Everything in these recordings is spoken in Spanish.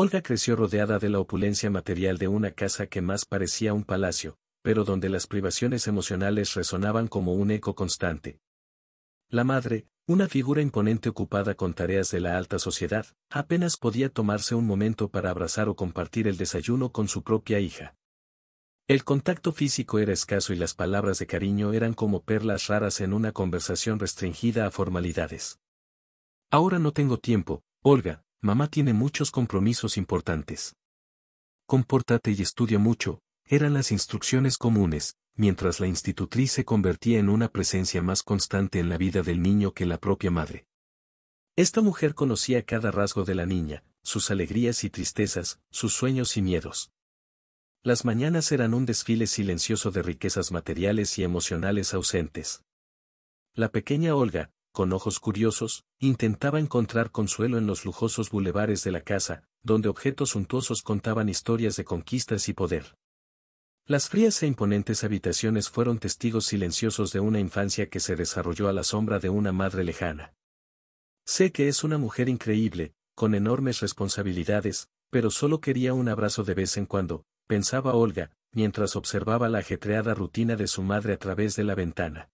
Olga creció rodeada de la opulencia material de una casa que más parecía un palacio, pero donde las privaciones emocionales resonaban como un eco constante. La madre, una figura imponente ocupada con tareas de la alta sociedad, apenas podía tomarse un momento para abrazar o compartir el desayuno con su propia hija. El contacto físico era escaso y las palabras de cariño eran como perlas raras en una conversación restringida a formalidades. Ahora no tengo tiempo, Olga, Mamá tiene muchos compromisos importantes. Compórtate y estudia mucho, eran las instrucciones comunes, mientras la institutriz se convertía en una presencia más constante en la vida del niño que la propia madre. Esta mujer conocía cada rasgo de la niña, sus alegrías y tristezas, sus sueños y miedos. Las mañanas eran un desfile silencioso de riquezas materiales y emocionales ausentes. La pequeña Olga, con ojos curiosos, intentaba encontrar consuelo en los lujosos bulevares de la casa, donde objetos suntuosos contaban historias de conquistas y poder. Las frías e imponentes habitaciones fueron testigos silenciosos de una infancia que se desarrolló a la sombra de una madre lejana. Sé que es una mujer increíble, con enormes responsabilidades, pero solo quería un abrazo de vez en cuando, pensaba Olga, mientras observaba la ajetreada rutina de su madre a través de la ventana.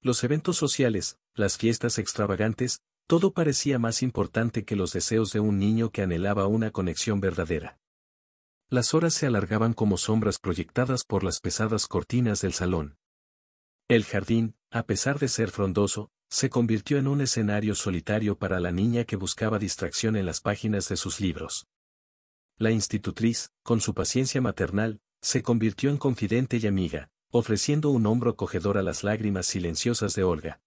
Los eventos sociales, las fiestas extravagantes, todo parecía más importante que los deseos de un niño que anhelaba una conexión verdadera. Las horas se alargaban como sombras proyectadas por las pesadas cortinas del salón. El jardín, a pesar de ser frondoso, se convirtió en un escenario solitario para la niña que buscaba distracción en las páginas de sus libros. La institutriz, con su paciencia maternal, se convirtió en confidente y amiga, ofreciendo un hombro cogedor a las lágrimas silenciosas de Olga.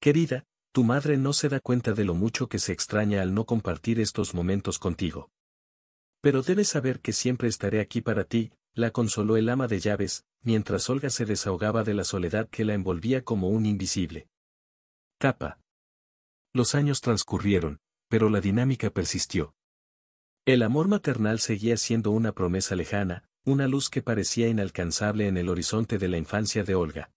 Querida, tu madre no se da cuenta de lo mucho que se extraña al no compartir estos momentos contigo. Pero debes saber que siempre estaré aquí para ti, la consoló el ama de llaves, mientras Olga se desahogaba de la soledad que la envolvía como un invisible. Capa. Los años transcurrieron, pero la dinámica persistió. El amor maternal seguía siendo una promesa lejana, una luz que parecía inalcanzable en el horizonte de la infancia de Olga.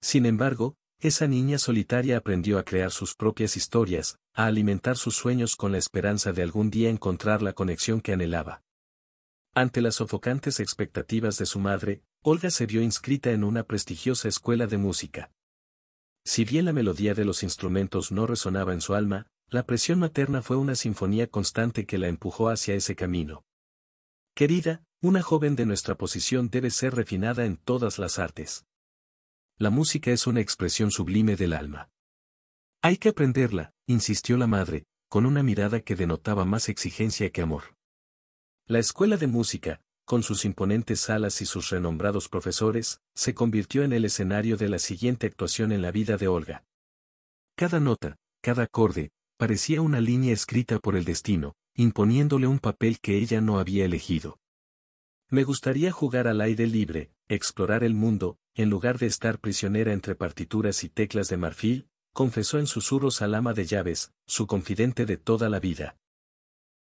Sin embargo, esa niña solitaria aprendió a crear sus propias historias, a alimentar sus sueños con la esperanza de algún día encontrar la conexión que anhelaba. Ante las sofocantes expectativas de su madre, Olga se vio inscrita en una prestigiosa escuela de música. Si bien la melodía de los instrumentos no resonaba en su alma, la presión materna fue una sinfonía constante que la empujó hacia ese camino. Querida, una joven de nuestra posición debe ser refinada en todas las artes. La música es una expresión sublime del alma. Hay que aprenderla, insistió la madre, con una mirada que denotaba más exigencia que amor. La escuela de música, con sus imponentes salas y sus renombrados profesores, se convirtió en el escenario de la siguiente actuación en la vida de Olga. Cada nota, cada acorde, parecía una línea escrita por el destino, imponiéndole un papel que ella no había elegido. Me gustaría jugar al aire libre, explorar el mundo, en lugar de estar prisionera entre partituras y teclas de marfil, confesó en susurros al ama de llaves, su confidente de toda la vida.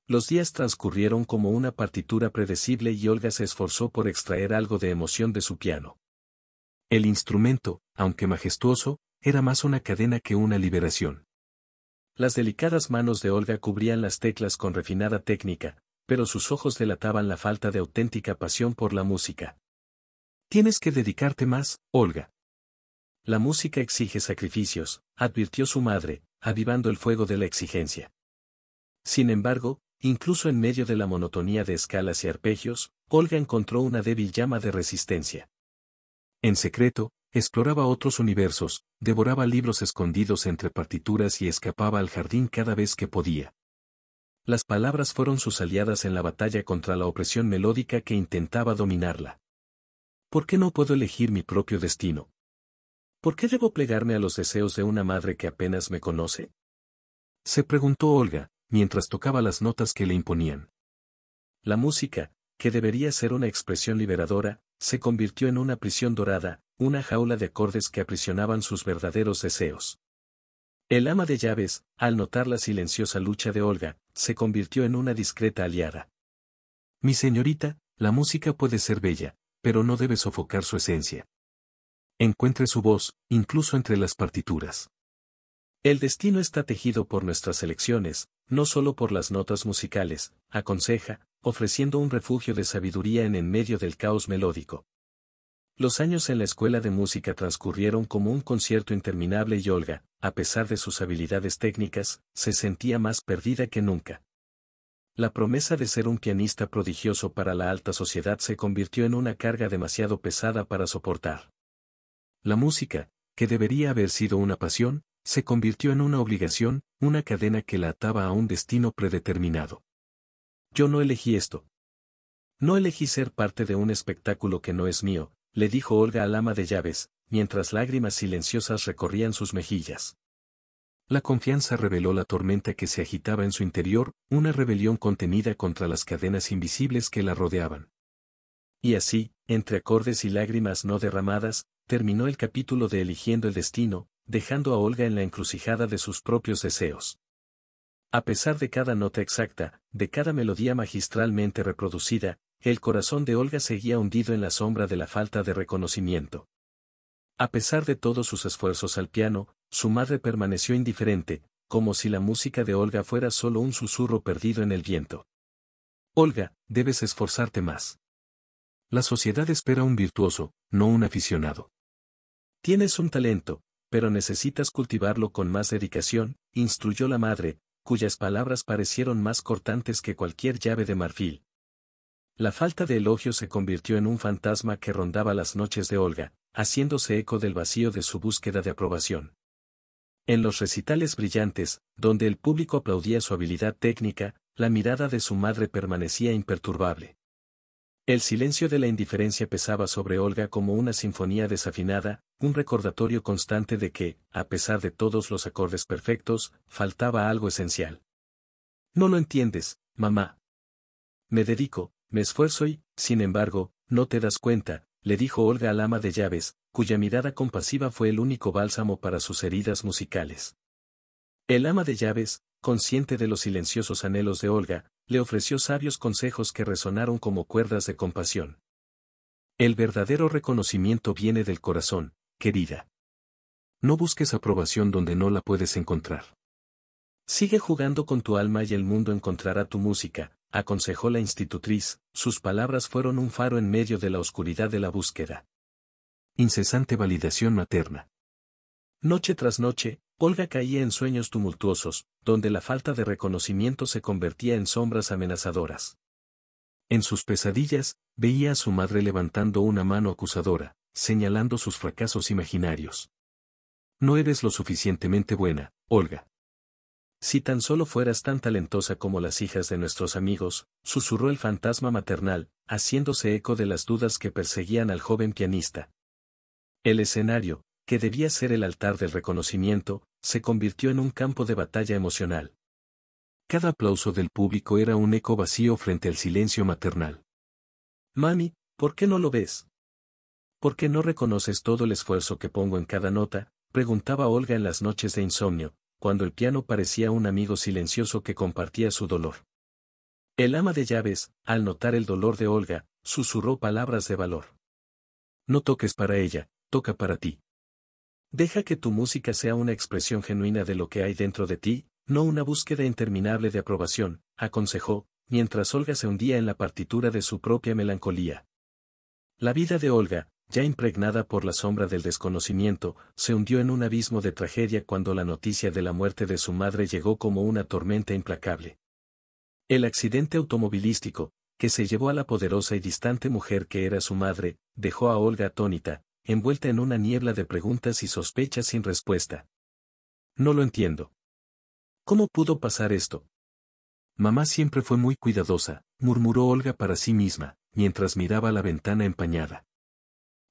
Los días transcurrieron como una partitura predecible y Olga se esforzó por extraer algo de emoción de su piano. El instrumento, aunque majestuoso, era más una cadena que una liberación. Las delicadas manos de Olga cubrían las teclas con refinada técnica, pero sus ojos delataban la falta de auténtica pasión por la música. Tienes que dedicarte más, Olga. La música exige sacrificios, advirtió su madre, avivando el fuego de la exigencia. Sin embargo, incluso en medio de la monotonía de escalas y arpegios, Olga encontró una débil llama de resistencia. En secreto, Exploraba otros universos, devoraba libros escondidos entre partituras y escapaba al jardín cada vez que podía. Las palabras fueron sus aliadas en la batalla contra la opresión melódica que intentaba dominarla. ¿Por qué no puedo elegir mi propio destino? ¿Por qué debo plegarme a los deseos de una madre que apenas me conoce? Se preguntó Olga, mientras tocaba las notas que le imponían. La música, que debería ser una expresión liberadora, se convirtió en una prisión dorada, una jaula de acordes que aprisionaban sus verdaderos deseos. El ama de llaves, al notar la silenciosa lucha de Olga, se convirtió en una discreta aliada. Mi señorita, la música puede ser bella, pero no debe sofocar su esencia. Encuentre su voz, incluso entre las partituras. El destino está tejido por nuestras elecciones, no solo por las notas musicales, aconseja, ofreciendo un refugio de sabiduría en en medio del caos melódico. Los años en la escuela de música transcurrieron como un concierto interminable y Olga, a pesar de sus habilidades técnicas, se sentía más perdida que nunca. La promesa de ser un pianista prodigioso para la alta sociedad se convirtió en una carga demasiado pesada para soportar. La música, que debería haber sido una pasión, se convirtió en una obligación, una cadena que la ataba a un destino predeterminado. Yo no elegí esto. No elegí ser parte de un espectáculo que no es mío, le dijo Olga al ama de llaves, mientras lágrimas silenciosas recorrían sus mejillas. La confianza reveló la tormenta que se agitaba en su interior, una rebelión contenida contra las cadenas invisibles que la rodeaban. Y así, entre acordes y lágrimas no derramadas, terminó el capítulo de Eligiendo el Destino, dejando a Olga en la encrucijada de sus propios deseos. A pesar de cada nota exacta, de cada melodía magistralmente reproducida, el corazón de Olga seguía hundido en la sombra de la falta de reconocimiento. A pesar de todos sus esfuerzos al piano, su madre permaneció indiferente, como si la música de Olga fuera solo un susurro perdido en el viento. Olga, debes esforzarte más. La sociedad espera un virtuoso, no un aficionado. Tienes un talento, pero necesitas cultivarlo con más dedicación, instruyó la madre, cuyas palabras parecieron más cortantes que cualquier llave de marfil, la falta de elogio se convirtió en un fantasma que rondaba las noches de Olga, haciéndose eco del vacío de su búsqueda de aprobación. En los recitales brillantes, donde el público aplaudía su habilidad técnica, la mirada de su madre permanecía imperturbable. El silencio de la indiferencia pesaba sobre Olga como una sinfonía desafinada, un recordatorio constante de que, a pesar de todos los acordes perfectos, faltaba algo esencial. No lo entiendes, mamá. Me dedico, me esfuerzo y, sin embargo, no te das cuenta, le dijo Olga al ama de llaves, cuya mirada compasiva fue el único bálsamo para sus heridas musicales. El ama de llaves, consciente de los silenciosos anhelos de Olga, le ofreció sabios consejos que resonaron como cuerdas de compasión. El verdadero reconocimiento viene del corazón, querida. No busques aprobación donde no la puedes encontrar. Sigue jugando con tu alma y el mundo encontrará tu música, aconsejó la institutriz, sus palabras fueron un faro en medio de la oscuridad de la búsqueda. Incesante validación materna. Noche tras noche, Olga caía en sueños tumultuosos, donde la falta de reconocimiento se convertía en sombras amenazadoras. En sus pesadillas, veía a su madre levantando una mano acusadora, señalando sus fracasos imaginarios. No eres lo suficientemente buena, Olga. Si tan solo fueras tan talentosa como las hijas de nuestros amigos, susurró el fantasma maternal, haciéndose eco de las dudas que perseguían al joven pianista. El escenario, que debía ser el altar del reconocimiento, se convirtió en un campo de batalla emocional. Cada aplauso del público era un eco vacío frente al silencio maternal. Mami, ¿por qué no lo ves? ¿Por qué no reconoces todo el esfuerzo que pongo en cada nota? preguntaba Olga en las noches de insomnio, cuando el piano parecía un amigo silencioso que compartía su dolor. El ama de llaves, al notar el dolor de Olga, susurró palabras de valor. No toques para ella, toca para ti. Deja que tu música sea una expresión genuina de lo que hay dentro de ti, no una búsqueda interminable de aprobación, aconsejó, mientras Olga se hundía en la partitura de su propia melancolía. La vida de Olga, ya impregnada por la sombra del desconocimiento, se hundió en un abismo de tragedia cuando la noticia de la muerte de su madre llegó como una tormenta implacable. El accidente automovilístico, que se llevó a la poderosa y distante mujer que era su madre, dejó a Olga atónita, envuelta en una niebla de preguntas y sospechas sin respuesta. No lo entiendo. ¿Cómo pudo pasar esto? Mamá siempre fue muy cuidadosa, murmuró Olga para sí misma, mientras miraba la ventana empañada.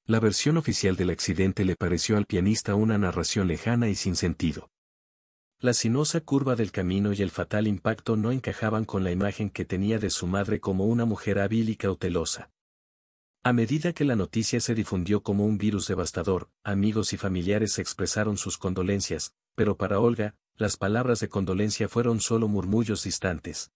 La versión oficial del accidente le pareció al pianista una narración lejana y sin sentido. La sinuosa curva del camino y el fatal impacto no encajaban con la imagen que tenía de su madre como una mujer hábil y cautelosa. A medida que la noticia se difundió como un virus devastador, amigos y familiares expresaron sus condolencias, pero para Olga, las palabras de condolencia fueron solo murmullos distantes.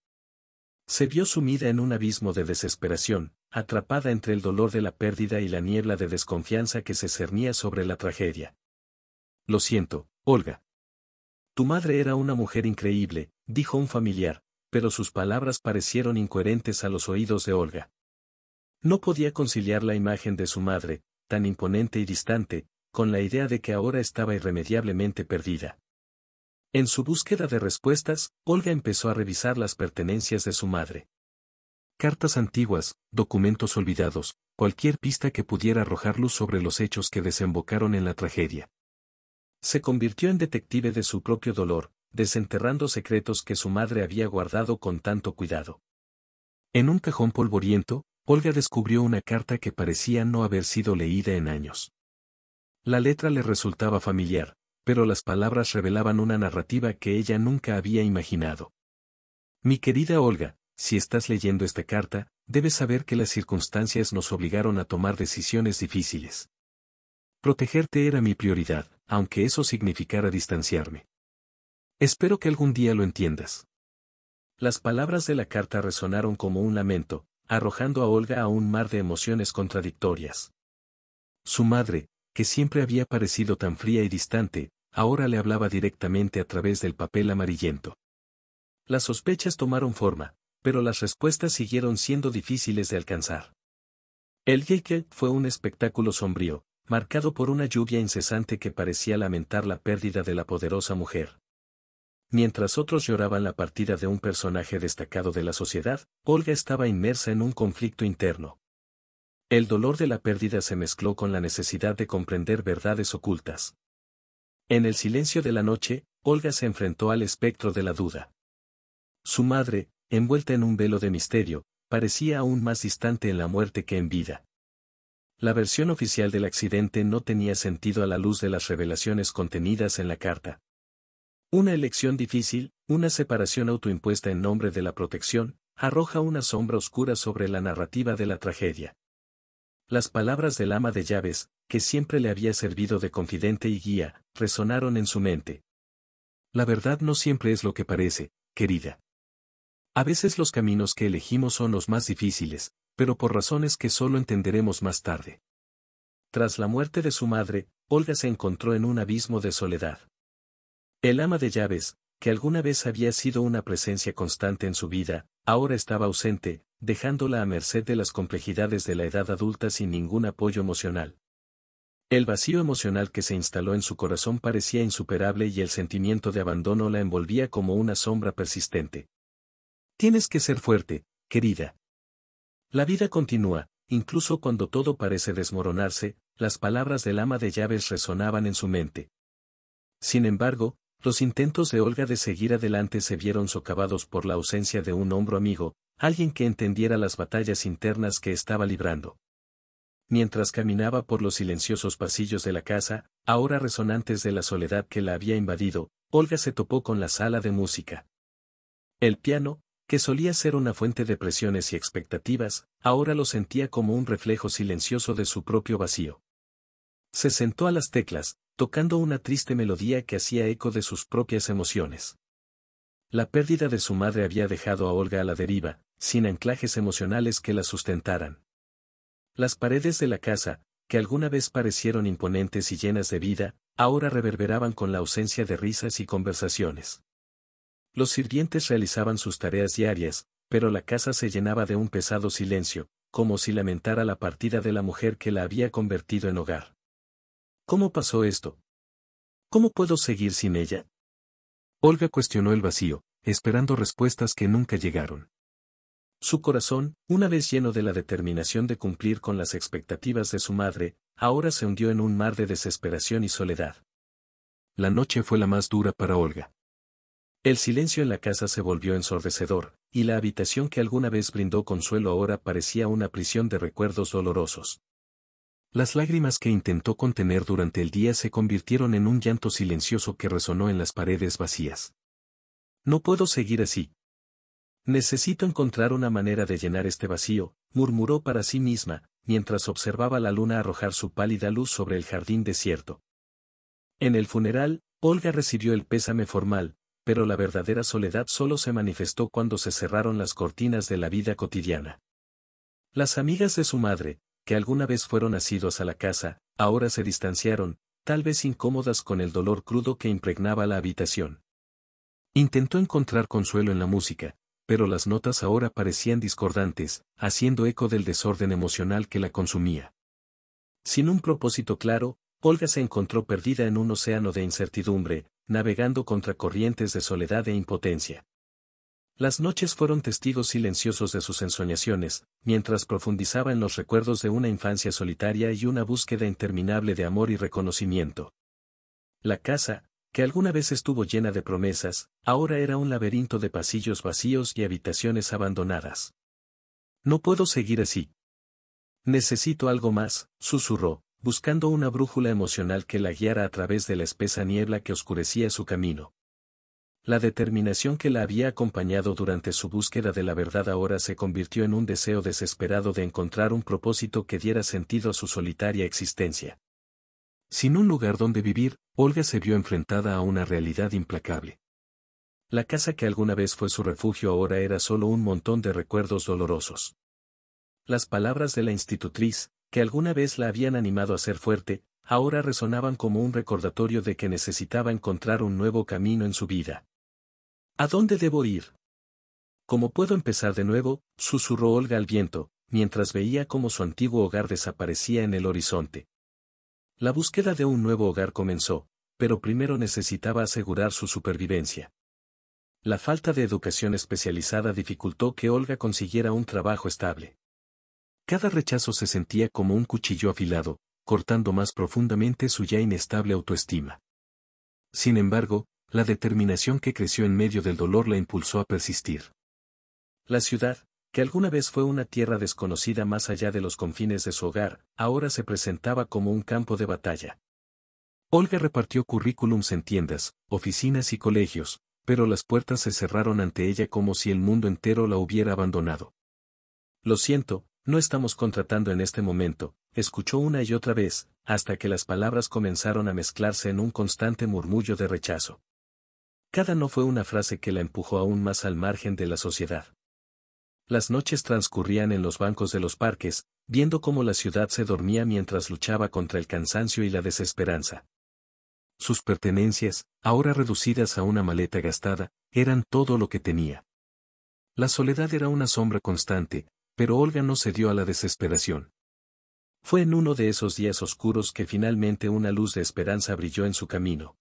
Se vio sumida en un abismo de desesperación, atrapada entre el dolor de la pérdida y la niebla de desconfianza que se cernía sobre la tragedia. Lo siento, Olga. Tu madre era una mujer increíble, dijo un familiar, pero sus palabras parecieron incoherentes a los oídos de Olga. No podía conciliar la imagen de su madre, tan imponente y distante, con la idea de que ahora estaba irremediablemente perdida. En su búsqueda de respuestas, Olga empezó a revisar las pertenencias de su madre cartas antiguas, documentos olvidados, cualquier pista que pudiera arrojar luz sobre los hechos que desembocaron en la tragedia. Se convirtió en detective de su propio dolor, desenterrando secretos que su madre había guardado con tanto cuidado. En un cajón polvoriento, Olga descubrió una carta que parecía no haber sido leída en años. La letra le resultaba familiar, pero las palabras revelaban una narrativa que ella nunca había imaginado. Mi querida Olga, si estás leyendo esta carta, debes saber que las circunstancias nos obligaron a tomar decisiones difíciles. Protegerte era mi prioridad, aunque eso significara distanciarme. Espero que algún día lo entiendas. Las palabras de la carta resonaron como un lamento, arrojando a Olga a un mar de emociones contradictorias. Su madre, que siempre había parecido tan fría y distante, ahora le hablaba directamente a través del papel amarillento. Las sospechas tomaron forma, pero las respuestas siguieron siendo difíciles de alcanzar. El geike fue un espectáculo sombrío, marcado por una lluvia incesante que parecía lamentar la pérdida de la poderosa mujer. Mientras otros lloraban la partida de un personaje destacado de la sociedad, Olga estaba inmersa en un conflicto interno. El dolor de la pérdida se mezcló con la necesidad de comprender verdades ocultas. En el silencio de la noche, Olga se enfrentó al espectro de la duda. Su madre, envuelta en un velo de misterio, parecía aún más distante en la muerte que en vida. La versión oficial del accidente no tenía sentido a la luz de las revelaciones contenidas en la carta. Una elección difícil, una separación autoimpuesta en nombre de la protección, arroja una sombra oscura sobre la narrativa de la tragedia. Las palabras del ama de llaves, que siempre le había servido de confidente y guía, resonaron en su mente. La verdad no siempre es lo que parece, querida. A veces los caminos que elegimos son los más difíciles, pero por razones que solo entenderemos más tarde. Tras la muerte de su madre, Olga se encontró en un abismo de soledad. El ama de llaves, que alguna vez había sido una presencia constante en su vida, ahora estaba ausente, dejándola a merced de las complejidades de la edad adulta sin ningún apoyo emocional. El vacío emocional que se instaló en su corazón parecía insuperable y el sentimiento de abandono la envolvía como una sombra persistente. Tienes que ser fuerte, querida. La vida continúa, incluso cuando todo parece desmoronarse, las palabras del ama de llaves resonaban en su mente. Sin embargo, los intentos de Olga de seguir adelante se vieron socavados por la ausencia de un hombro amigo, alguien que entendiera las batallas internas que estaba librando. Mientras caminaba por los silenciosos pasillos de la casa, ahora resonantes de la soledad que la había invadido, Olga se topó con la sala de música. El piano, que solía ser una fuente de presiones y expectativas, ahora lo sentía como un reflejo silencioso de su propio vacío. Se sentó a las teclas, tocando una triste melodía que hacía eco de sus propias emociones. La pérdida de su madre había dejado a Olga a la deriva, sin anclajes emocionales que la sustentaran. Las paredes de la casa, que alguna vez parecieron imponentes y llenas de vida, ahora reverberaban con la ausencia de risas y conversaciones. Los sirvientes realizaban sus tareas diarias, pero la casa se llenaba de un pesado silencio, como si lamentara la partida de la mujer que la había convertido en hogar. ¿Cómo pasó esto? ¿Cómo puedo seguir sin ella? Olga cuestionó el vacío, esperando respuestas que nunca llegaron. Su corazón, una vez lleno de la determinación de cumplir con las expectativas de su madre, ahora se hundió en un mar de desesperación y soledad. La noche fue la más dura para Olga. El silencio en la casa se volvió ensordecedor, y la habitación que alguna vez brindó consuelo ahora parecía una prisión de recuerdos dolorosos. Las lágrimas que intentó contener durante el día se convirtieron en un llanto silencioso que resonó en las paredes vacías. No puedo seguir así. Necesito encontrar una manera de llenar este vacío, murmuró para sí misma, mientras observaba la luna arrojar su pálida luz sobre el jardín desierto. En el funeral, Olga recibió el pésame formal, pero la verdadera soledad solo se manifestó cuando se cerraron las cortinas de la vida cotidiana. Las amigas de su madre, que alguna vez fueron asiduas a la casa, ahora se distanciaron, tal vez incómodas con el dolor crudo que impregnaba la habitación. Intentó encontrar consuelo en la música, pero las notas ahora parecían discordantes, haciendo eco del desorden emocional que la consumía. Sin un propósito claro, Olga se encontró perdida en un océano de incertidumbre, navegando contra corrientes de soledad e impotencia. Las noches fueron testigos silenciosos de sus ensoñaciones, mientras profundizaba en los recuerdos de una infancia solitaria y una búsqueda interminable de amor y reconocimiento. La casa, que alguna vez estuvo llena de promesas, ahora era un laberinto de pasillos vacíos y habitaciones abandonadas. No puedo seguir así. Necesito algo más, susurró, buscando una brújula emocional que la guiara a través de la espesa niebla que oscurecía su camino. La determinación que la había acompañado durante su búsqueda de la verdad ahora se convirtió en un deseo desesperado de encontrar un propósito que diera sentido a su solitaria existencia. Sin un lugar donde vivir, Olga se vio enfrentada a una realidad implacable. La casa que alguna vez fue su refugio ahora era solo un montón de recuerdos dolorosos. Las palabras de la institutriz, que alguna vez la habían animado a ser fuerte, ahora resonaban como un recordatorio de que necesitaba encontrar un nuevo camino en su vida. ¿A dónde debo ir? ¿Cómo puedo empezar de nuevo? susurró Olga al viento, mientras veía cómo su antiguo hogar desaparecía en el horizonte. La búsqueda de un nuevo hogar comenzó, pero primero necesitaba asegurar su supervivencia. La falta de educación especializada dificultó que Olga consiguiera un trabajo estable. Cada rechazo se sentía como un cuchillo afilado, cortando más profundamente su ya inestable autoestima. Sin embargo, la determinación que creció en medio del dolor la impulsó a persistir. La ciudad, que alguna vez fue una tierra desconocida más allá de los confines de su hogar, ahora se presentaba como un campo de batalla. Olga repartió currículums en tiendas, oficinas y colegios, pero las puertas se cerraron ante ella como si el mundo entero la hubiera abandonado. Lo siento, no estamos contratando en este momento, escuchó una y otra vez, hasta que las palabras comenzaron a mezclarse en un constante murmullo de rechazo. Cada no fue una frase que la empujó aún más al margen de la sociedad. Las noches transcurrían en los bancos de los parques, viendo cómo la ciudad se dormía mientras luchaba contra el cansancio y la desesperanza. Sus pertenencias, ahora reducidas a una maleta gastada, eran todo lo que tenía. La soledad era una sombra constante, pero Olga no cedió a la desesperación. Fue en uno de esos días oscuros que finalmente una luz de esperanza brilló en su camino.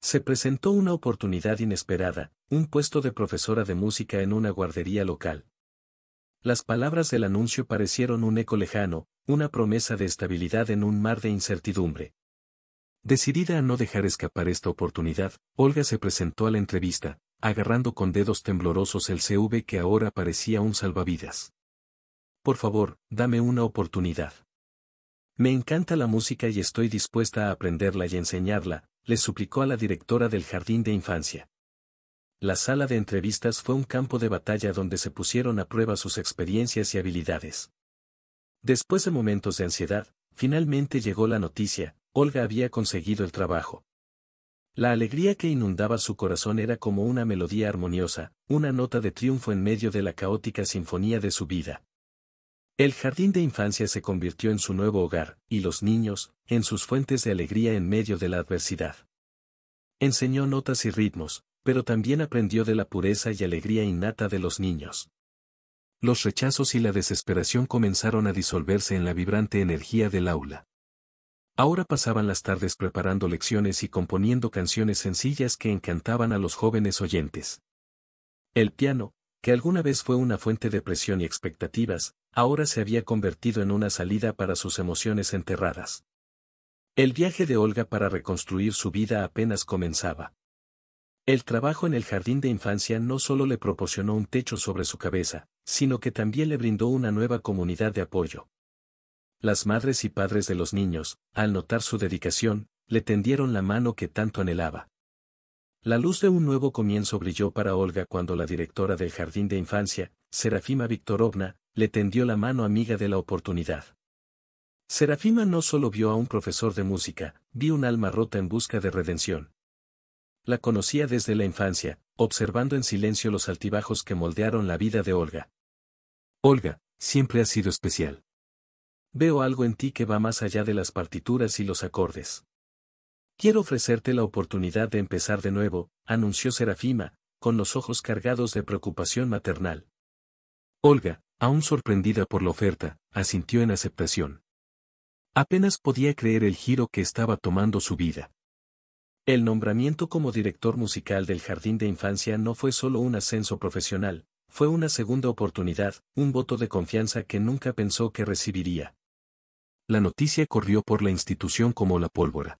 Se presentó una oportunidad inesperada, un puesto de profesora de música en una guardería local. Las palabras del anuncio parecieron un eco lejano, una promesa de estabilidad en un mar de incertidumbre. Decidida a no dejar escapar esta oportunidad, Olga se presentó a la entrevista, agarrando con dedos temblorosos el CV que ahora parecía un salvavidas. Por favor, dame una oportunidad. Me encanta la música y estoy dispuesta a aprenderla y enseñarla, le suplicó a la directora del jardín de infancia. La sala de entrevistas fue un campo de batalla donde se pusieron a prueba sus experiencias y habilidades. Después de momentos de ansiedad, finalmente llegó la noticia, Olga había conseguido el trabajo. La alegría que inundaba su corazón era como una melodía armoniosa, una nota de triunfo en medio de la caótica sinfonía de su vida. El jardín de infancia se convirtió en su nuevo hogar, y los niños, en sus fuentes de alegría en medio de la adversidad. Enseñó notas y ritmos, pero también aprendió de la pureza y alegría innata de los niños. Los rechazos y la desesperación comenzaron a disolverse en la vibrante energía del aula. Ahora pasaban las tardes preparando lecciones y componiendo canciones sencillas que encantaban a los jóvenes oyentes. El piano, que alguna vez fue una fuente de presión y expectativas, ahora se había convertido en una salida para sus emociones enterradas. El viaje de Olga para reconstruir su vida apenas comenzaba. El trabajo en el jardín de infancia no solo le proporcionó un techo sobre su cabeza, sino que también le brindó una nueva comunidad de apoyo. Las madres y padres de los niños, al notar su dedicación, le tendieron la mano que tanto anhelaba. La luz de un nuevo comienzo brilló para Olga cuando la directora del jardín de infancia, Serafima Viktorovna, le tendió la mano amiga de la oportunidad. Serafima no solo vio a un profesor de música, vio un alma rota en busca de redención. La conocía desde la infancia, observando en silencio los altibajos que moldearon la vida de Olga. Olga, siempre ha sido especial. Veo algo en ti que va más allá de las partituras y los acordes. Quiero ofrecerte la oportunidad de empezar de nuevo, anunció Serafima, con los ojos cargados de preocupación maternal. Olga, aún sorprendida por la oferta, asintió en aceptación. Apenas podía creer el giro que estaba tomando su vida. El nombramiento como director musical del Jardín de Infancia no fue solo un ascenso profesional, fue una segunda oportunidad, un voto de confianza que nunca pensó que recibiría. La noticia corrió por la institución como la pólvora.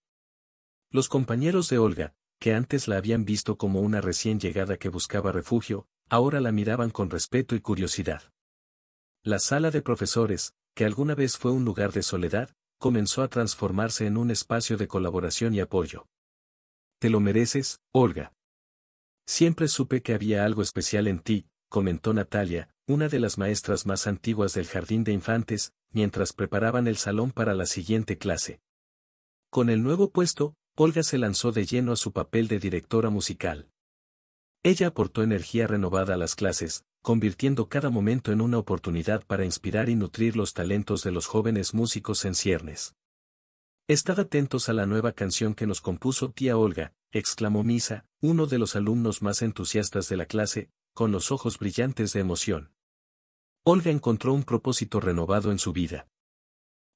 Los compañeros de Olga, que antes la habían visto como una recién llegada que buscaba refugio, ahora la miraban con respeto y curiosidad. La sala de profesores, que alguna vez fue un lugar de soledad, comenzó a transformarse en un espacio de colaboración y apoyo. Te lo mereces, Olga. Siempre supe que había algo especial en ti, comentó Natalia, una de las maestras más antiguas del jardín de infantes, mientras preparaban el salón para la siguiente clase. Con el nuevo puesto, Olga se lanzó de lleno a su papel de directora musical. Ella aportó energía renovada a las clases, convirtiendo cada momento en una oportunidad para inspirar y nutrir los talentos de los jóvenes músicos en ciernes. Estad atentos a la nueva canción que nos compuso tía Olga, exclamó Misa, uno de los alumnos más entusiastas de la clase, con los ojos brillantes de emoción. Olga encontró un propósito renovado en su vida.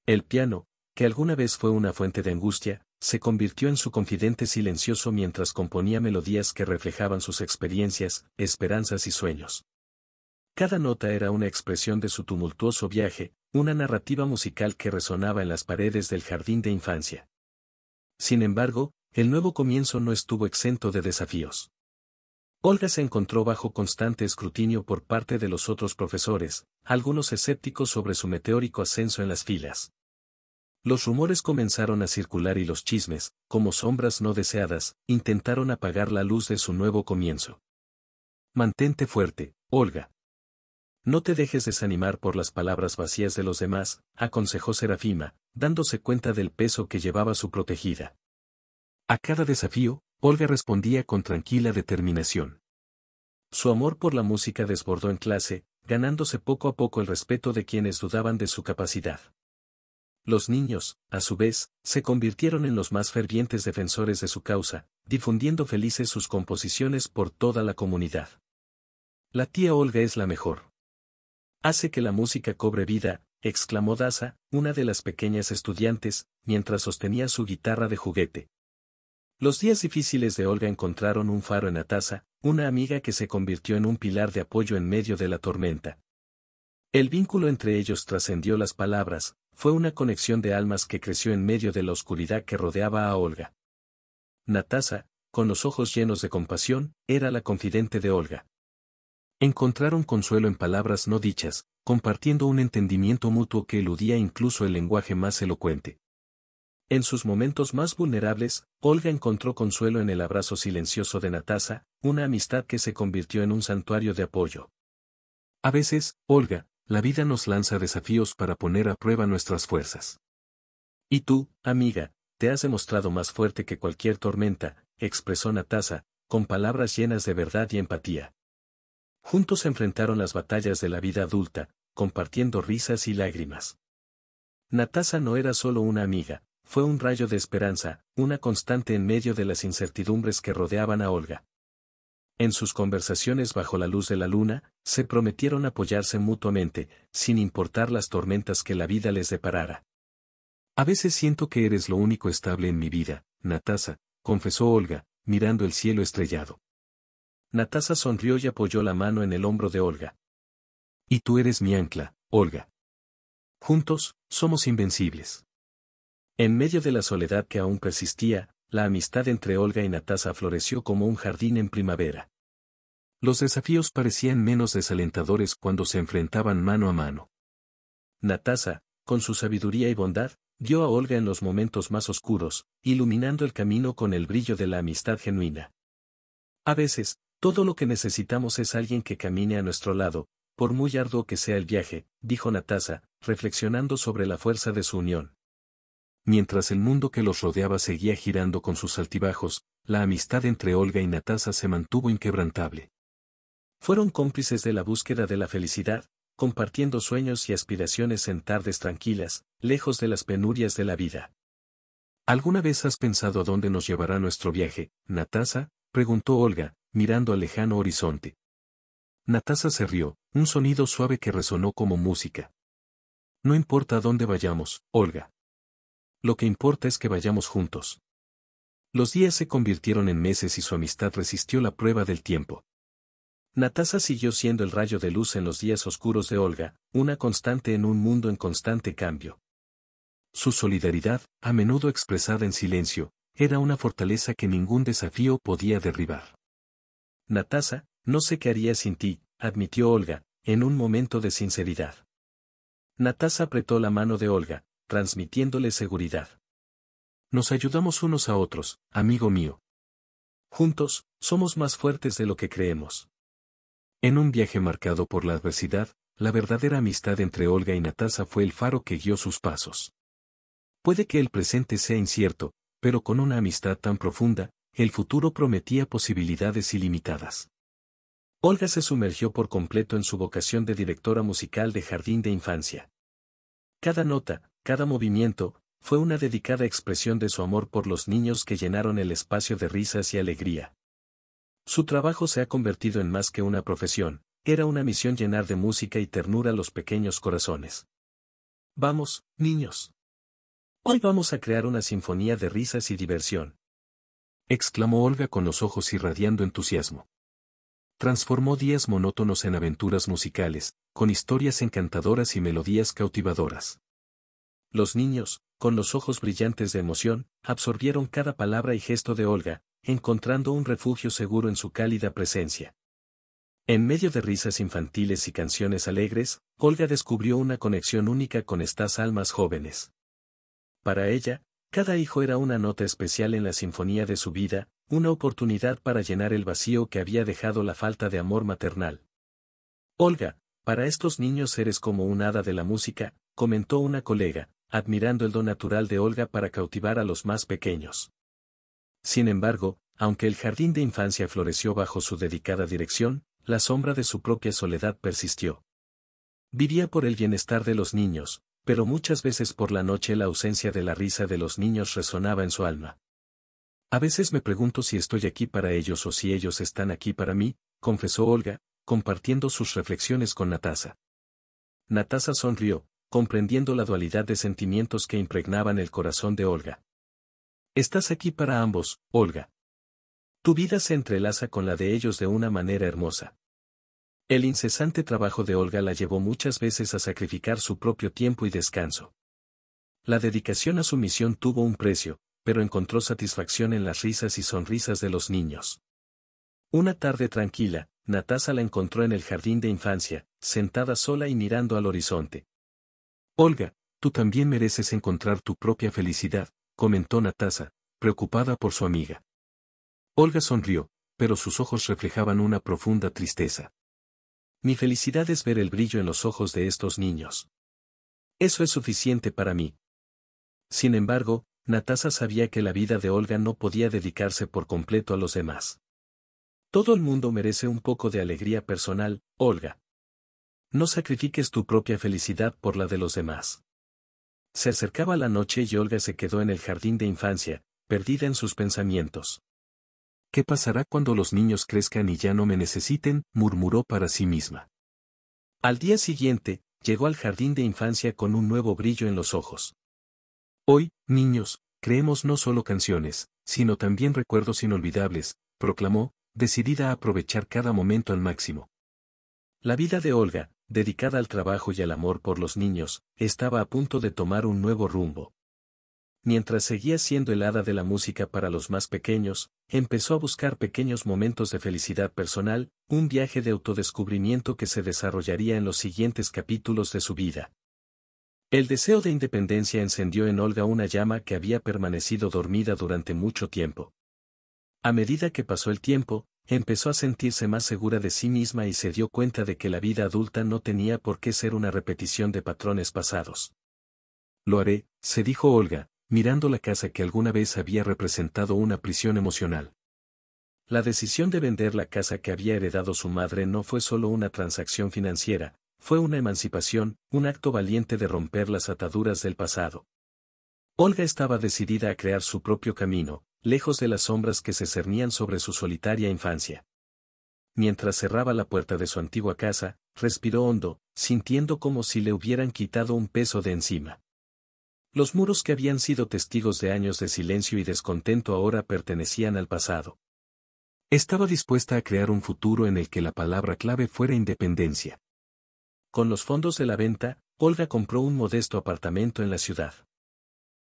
El piano, que alguna vez fue una fuente de angustia, se convirtió en su confidente silencioso mientras componía melodías que reflejaban sus experiencias, esperanzas y sueños. Cada nota era una expresión de su tumultuoso viaje, una narrativa musical que resonaba en las paredes del jardín de infancia. Sin embargo, el nuevo comienzo no estuvo exento de desafíos. Olga se encontró bajo constante escrutinio por parte de los otros profesores, algunos escépticos sobre su meteórico ascenso en las filas. Los rumores comenzaron a circular y los chismes, como sombras no deseadas, intentaron apagar la luz de su nuevo comienzo. Mantente fuerte, Olga. No te dejes desanimar por las palabras vacías de los demás, aconsejó Serafima, dándose cuenta del peso que llevaba su protegida. A cada desafío, Olga respondía con tranquila determinación. Su amor por la música desbordó en clase, ganándose poco a poco el respeto de quienes dudaban de su capacidad. Los niños, a su vez, se convirtieron en los más fervientes defensores de su causa, difundiendo felices sus composiciones por toda la comunidad. La tía Olga es la mejor. Hace que la música cobre vida, exclamó Daza, una de las pequeñas estudiantes, mientras sostenía su guitarra de juguete. Los días difíciles de Olga encontraron un faro en Natasa, una amiga que se convirtió en un pilar de apoyo en medio de la tormenta. El vínculo entre ellos trascendió las palabras, fue una conexión de almas que creció en medio de la oscuridad que rodeaba a Olga. Natasa, con los ojos llenos de compasión, era la confidente de Olga encontraron consuelo en palabras no dichas, compartiendo un entendimiento mutuo que eludía incluso el lenguaje más elocuente. En sus momentos más vulnerables, Olga encontró consuelo en el abrazo silencioso de Natasa, una amistad que se convirtió en un santuario de apoyo. A veces, Olga, la vida nos lanza desafíos para poner a prueba nuestras fuerzas. Y tú, amiga, te has demostrado más fuerte que cualquier tormenta, expresó Natasha, con palabras llenas de verdad y empatía. Juntos enfrentaron las batallas de la vida adulta, compartiendo risas y lágrimas. Natasa no era solo una amiga, fue un rayo de esperanza, una constante en medio de las incertidumbres que rodeaban a Olga. En sus conversaciones bajo la luz de la luna, se prometieron apoyarse mutuamente, sin importar las tormentas que la vida les deparara. A veces siento que eres lo único estable en mi vida, Natasa, confesó Olga, mirando el cielo estrellado. Natasa sonrió y apoyó la mano en el hombro de Olga. Y tú eres mi ancla, Olga. Juntos, somos invencibles. En medio de la soledad que aún persistía, la amistad entre Olga y Natasa floreció como un jardín en primavera. Los desafíos parecían menos desalentadores cuando se enfrentaban mano a mano. Natasa, con su sabiduría y bondad, dio a Olga en los momentos más oscuros, iluminando el camino con el brillo de la amistad genuina. A veces, todo lo que necesitamos es alguien que camine a nuestro lado, por muy arduo que sea el viaje, dijo Natasa, reflexionando sobre la fuerza de su unión. Mientras el mundo que los rodeaba seguía girando con sus altibajos, la amistad entre Olga y Natasa se mantuvo inquebrantable. Fueron cómplices de la búsqueda de la felicidad, compartiendo sueños y aspiraciones en tardes tranquilas, lejos de las penurias de la vida. ¿Alguna vez has pensado a dónde nos llevará nuestro viaje, Natasa? preguntó Olga, mirando al lejano horizonte. Natasa se rió, un sonido suave que resonó como música. No importa dónde vayamos, Olga. Lo que importa es que vayamos juntos. Los días se convirtieron en meses y su amistad resistió la prueba del tiempo. Natasa siguió siendo el rayo de luz en los días oscuros de Olga, una constante en un mundo en constante cambio. Su solidaridad, a menudo expresada en silencio, era una fortaleza que ningún desafío podía derribar. Natasa, no sé qué haría sin ti, admitió Olga, en un momento de sinceridad. Natasa apretó la mano de Olga, transmitiéndole seguridad. Nos ayudamos unos a otros, amigo mío. Juntos, somos más fuertes de lo que creemos. En un viaje marcado por la adversidad, la verdadera amistad entre Olga y Natasa fue el faro que guió sus pasos. Puede que el presente sea incierto, pero con una amistad tan profunda, el futuro prometía posibilidades ilimitadas. Olga se sumergió por completo en su vocación de directora musical de jardín de infancia. Cada nota, cada movimiento, fue una dedicada expresión de su amor por los niños que llenaron el espacio de risas y alegría. Su trabajo se ha convertido en más que una profesión, era una misión llenar de música y ternura los pequeños corazones. Vamos, niños. Hoy vamos a crear una sinfonía de risas y diversión, exclamó Olga con los ojos irradiando entusiasmo. Transformó días monótonos en aventuras musicales, con historias encantadoras y melodías cautivadoras. Los niños, con los ojos brillantes de emoción, absorbieron cada palabra y gesto de Olga, encontrando un refugio seguro en su cálida presencia. En medio de risas infantiles y canciones alegres, Olga descubrió una conexión única con estas almas jóvenes. Para ella, cada hijo era una nota especial en la sinfonía de su vida, una oportunidad para llenar el vacío que había dejado la falta de amor maternal. Olga, para estos niños eres como un hada de la música, comentó una colega, admirando el don natural de Olga para cautivar a los más pequeños. Sin embargo, aunque el jardín de infancia floreció bajo su dedicada dirección, la sombra de su propia soledad persistió. Vivía por el bienestar de los niños, pero muchas veces por la noche la ausencia de la risa de los niños resonaba en su alma. A veces me pregunto si estoy aquí para ellos o si ellos están aquí para mí, confesó Olga, compartiendo sus reflexiones con Natasa. Natasa sonrió, comprendiendo la dualidad de sentimientos que impregnaban el corazón de Olga. Estás aquí para ambos, Olga. Tu vida se entrelaza con la de ellos de una manera hermosa. El incesante trabajo de Olga la llevó muchas veces a sacrificar su propio tiempo y descanso. La dedicación a su misión tuvo un precio, pero encontró satisfacción en las risas y sonrisas de los niños. Una tarde tranquila, Natasa la encontró en el jardín de infancia, sentada sola y mirando al horizonte. Olga, tú también mereces encontrar tu propia felicidad, comentó Natasa, preocupada por su amiga. Olga sonrió, pero sus ojos reflejaban una profunda tristeza. Mi felicidad es ver el brillo en los ojos de estos niños. Eso es suficiente para mí. Sin embargo, Natasa sabía que la vida de Olga no podía dedicarse por completo a los demás. Todo el mundo merece un poco de alegría personal, Olga. No sacrifiques tu propia felicidad por la de los demás. Se acercaba la noche y Olga se quedó en el jardín de infancia, perdida en sus pensamientos. ¿Qué pasará cuando los niños crezcan y ya no me necesiten? murmuró para sí misma. Al día siguiente, llegó al jardín de infancia con un nuevo brillo en los ojos. Hoy, niños, creemos no solo canciones, sino también recuerdos inolvidables, proclamó, decidida a aprovechar cada momento al máximo. La vida de Olga, dedicada al trabajo y al amor por los niños, estaba a punto de tomar un nuevo rumbo mientras seguía siendo el hada de la música para los más pequeños, empezó a buscar pequeños momentos de felicidad personal, un viaje de autodescubrimiento que se desarrollaría en los siguientes capítulos de su vida. El deseo de independencia encendió en Olga una llama que había permanecido dormida durante mucho tiempo. A medida que pasó el tiempo, empezó a sentirse más segura de sí misma y se dio cuenta de que la vida adulta no tenía por qué ser una repetición de patrones pasados. Lo haré, se dijo Olga, mirando la casa que alguna vez había representado una prisión emocional. La decisión de vender la casa que había heredado su madre no fue solo una transacción financiera, fue una emancipación, un acto valiente de romper las ataduras del pasado. Olga estaba decidida a crear su propio camino, lejos de las sombras que se cernían sobre su solitaria infancia. Mientras cerraba la puerta de su antigua casa, respiró hondo, sintiendo como si le hubieran quitado un peso de encima. Los muros que habían sido testigos de años de silencio y descontento ahora pertenecían al pasado. Estaba dispuesta a crear un futuro en el que la palabra clave fuera independencia. Con los fondos de la venta, Olga compró un modesto apartamento en la ciudad.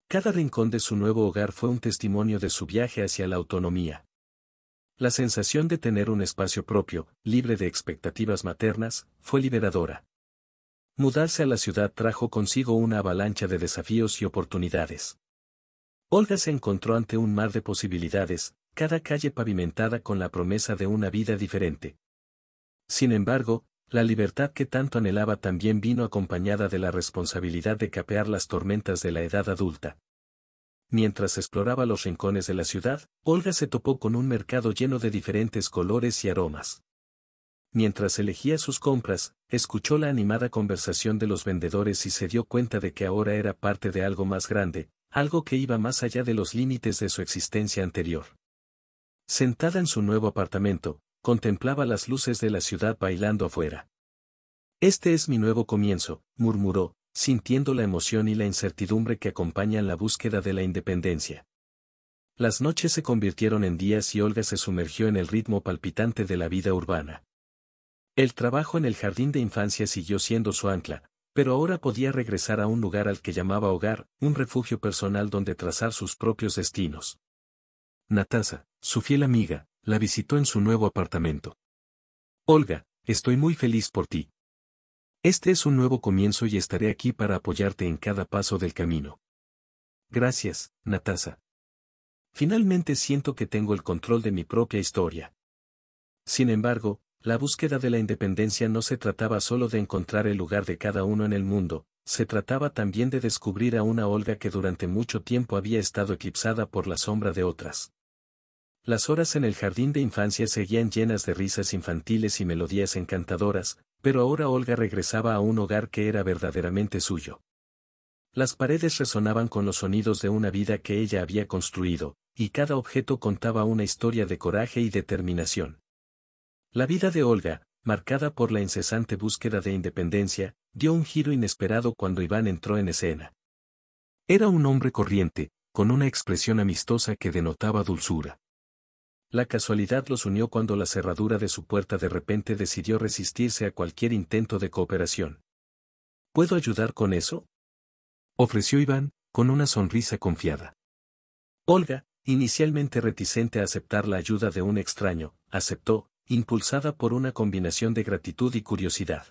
Cada rincón de su nuevo hogar fue un testimonio de su viaje hacia la autonomía. La sensación de tener un espacio propio, libre de expectativas maternas, fue liberadora. Mudarse a la ciudad trajo consigo una avalancha de desafíos y oportunidades. Olga se encontró ante un mar de posibilidades, cada calle pavimentada con la promesa de una vida diferente. Sin embargo, la libertad que tanto anhelaba también vino acompañada de la responsabilidad de capear las tormentas de la edad adulta. Mientras exploraba los rincones de la ciudad, Olga se topó con un mercado lleno de diferentes colores y aromas. Mientras elegía sus compras, escuchó la animada conversación de los vendedores y se dio cuenta de que ahora era parte de algo más grande, algo que iba más allá de los límites de su existencia anterior. Sentada en su nuevo apartamento, contemplaba las luces de la ciudad bailando afuera. Este es mi nuevo comienzo, murmuró, sintiendo la emoción y la incertidumbre que acompañan la búsqueda de la independencia. Las noches se convirtieron en días y Olga se sumergió en el ritmo palpitante de la vida urbana. El trabajo en el jardín de infancia siguió siendo su ancla, pero ahora podía regresar a un lugar al que llamaba hogar, un refugio personal donde trazar sus propios destinos. Natasa, su fiel amiga, la visitó en su nuevo apartamento. Olga, estoy muy feliz por ti. Este es un nuevo comienzo y estaré aquí para apoyarte en cada paso del camino. Gracias, Natasa. Finalmente siento que tengo el control de mi propia historia. Sin embargo, la búsqueda de la independencia no se trataba solo de encontrar el lugar de cada uno en el mundo, se trataba también de descubrir a una Olga que durante mucho tiempo había estado eclipsada por la sombra de otras. Las horas en el jardín de infancia seguían llenas de risas infantiles y melodías encantadoras, pero ahora Olga regresaba a un hogar que era verdaderamente suyo. Las paredes resonaban con los sonidos de una vida que ella había construido, y cada objeto contaba una historia de coraje y determinación. La vida de Olga, marcada por la incesante búsqueda de independencia, dio un giro inesperado cuando Iván entró en escena. Era un hombre corriente, con una expresión amistosa que denotaba dulzura. La casualidad los unió cuando la cerradura de su puerta de repente decidió resistirse a cualquier intento de cooperación. ¿Puedo ayudar con eso? ofreció Iván, con una sonrisa confiada. Olga, inicialmente reticente a aceptar la ayuda de un extraño, aceptó, impulsada por una combinación de gratitud y curiosidad.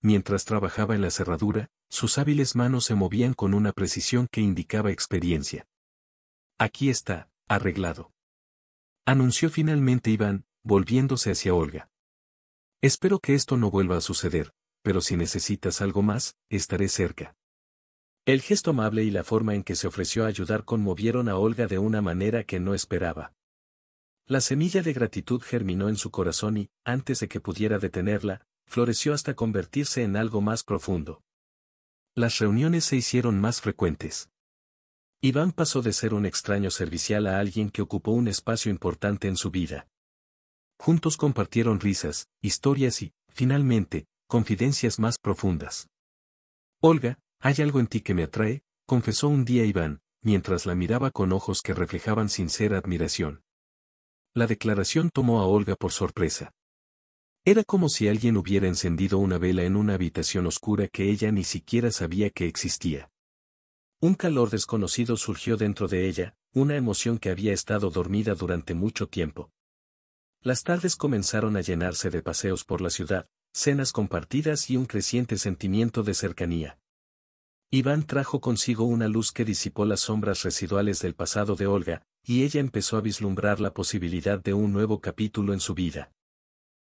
Mientras trabajaba en la cerradura, sus hábiles manos se movían con una precisión que indicaba experiencia. Aquí está, arreglado. Anunció finalmente Iván, volviéndose hacia Olga. Espero que esto no vuelva a suceder, pero si necesitas algo más, estaré cerca. El gesto amable y la forma en que se ofreció a ayudar conmovieron a Olga de una manera que no esperaba. La semilla de gratitud germinó en su corazón y, antes de que pudiera detenerla, floreció hasta convertirse en algo más profundo. Las reuniones se hicieron más frecuentes. Iván pasó de ser un extraño servicial a alguien que ocupó un espacio importante en su vida. Juntos compartieron risas, historias y, finalmente, confidencias más profundas. Olga, hay algo en ti que me atrae, confesó un día Iván, mientras la miraba con ojos que reflejaban sincera admiración la declaración tomó a Olga por sorpresa. Era como si alguien hubiera encendido una vela en una habitación oscura que ella ni siquiera sabía que existía. Un calor desconocido surgió dentro de ella, una emoción que había estado dormida durante mucho tiempo. Las tardes comenzaron a llenarse de paseos por la ciudad, cenas compartidas y un creciente sentimiento de cercanía. Iván trajo consigo una luz que disipó las sombras residuales del pasado de Olga, y ella empezó a vislumbrar la posibilidad de un nuevo capítulo en su vida.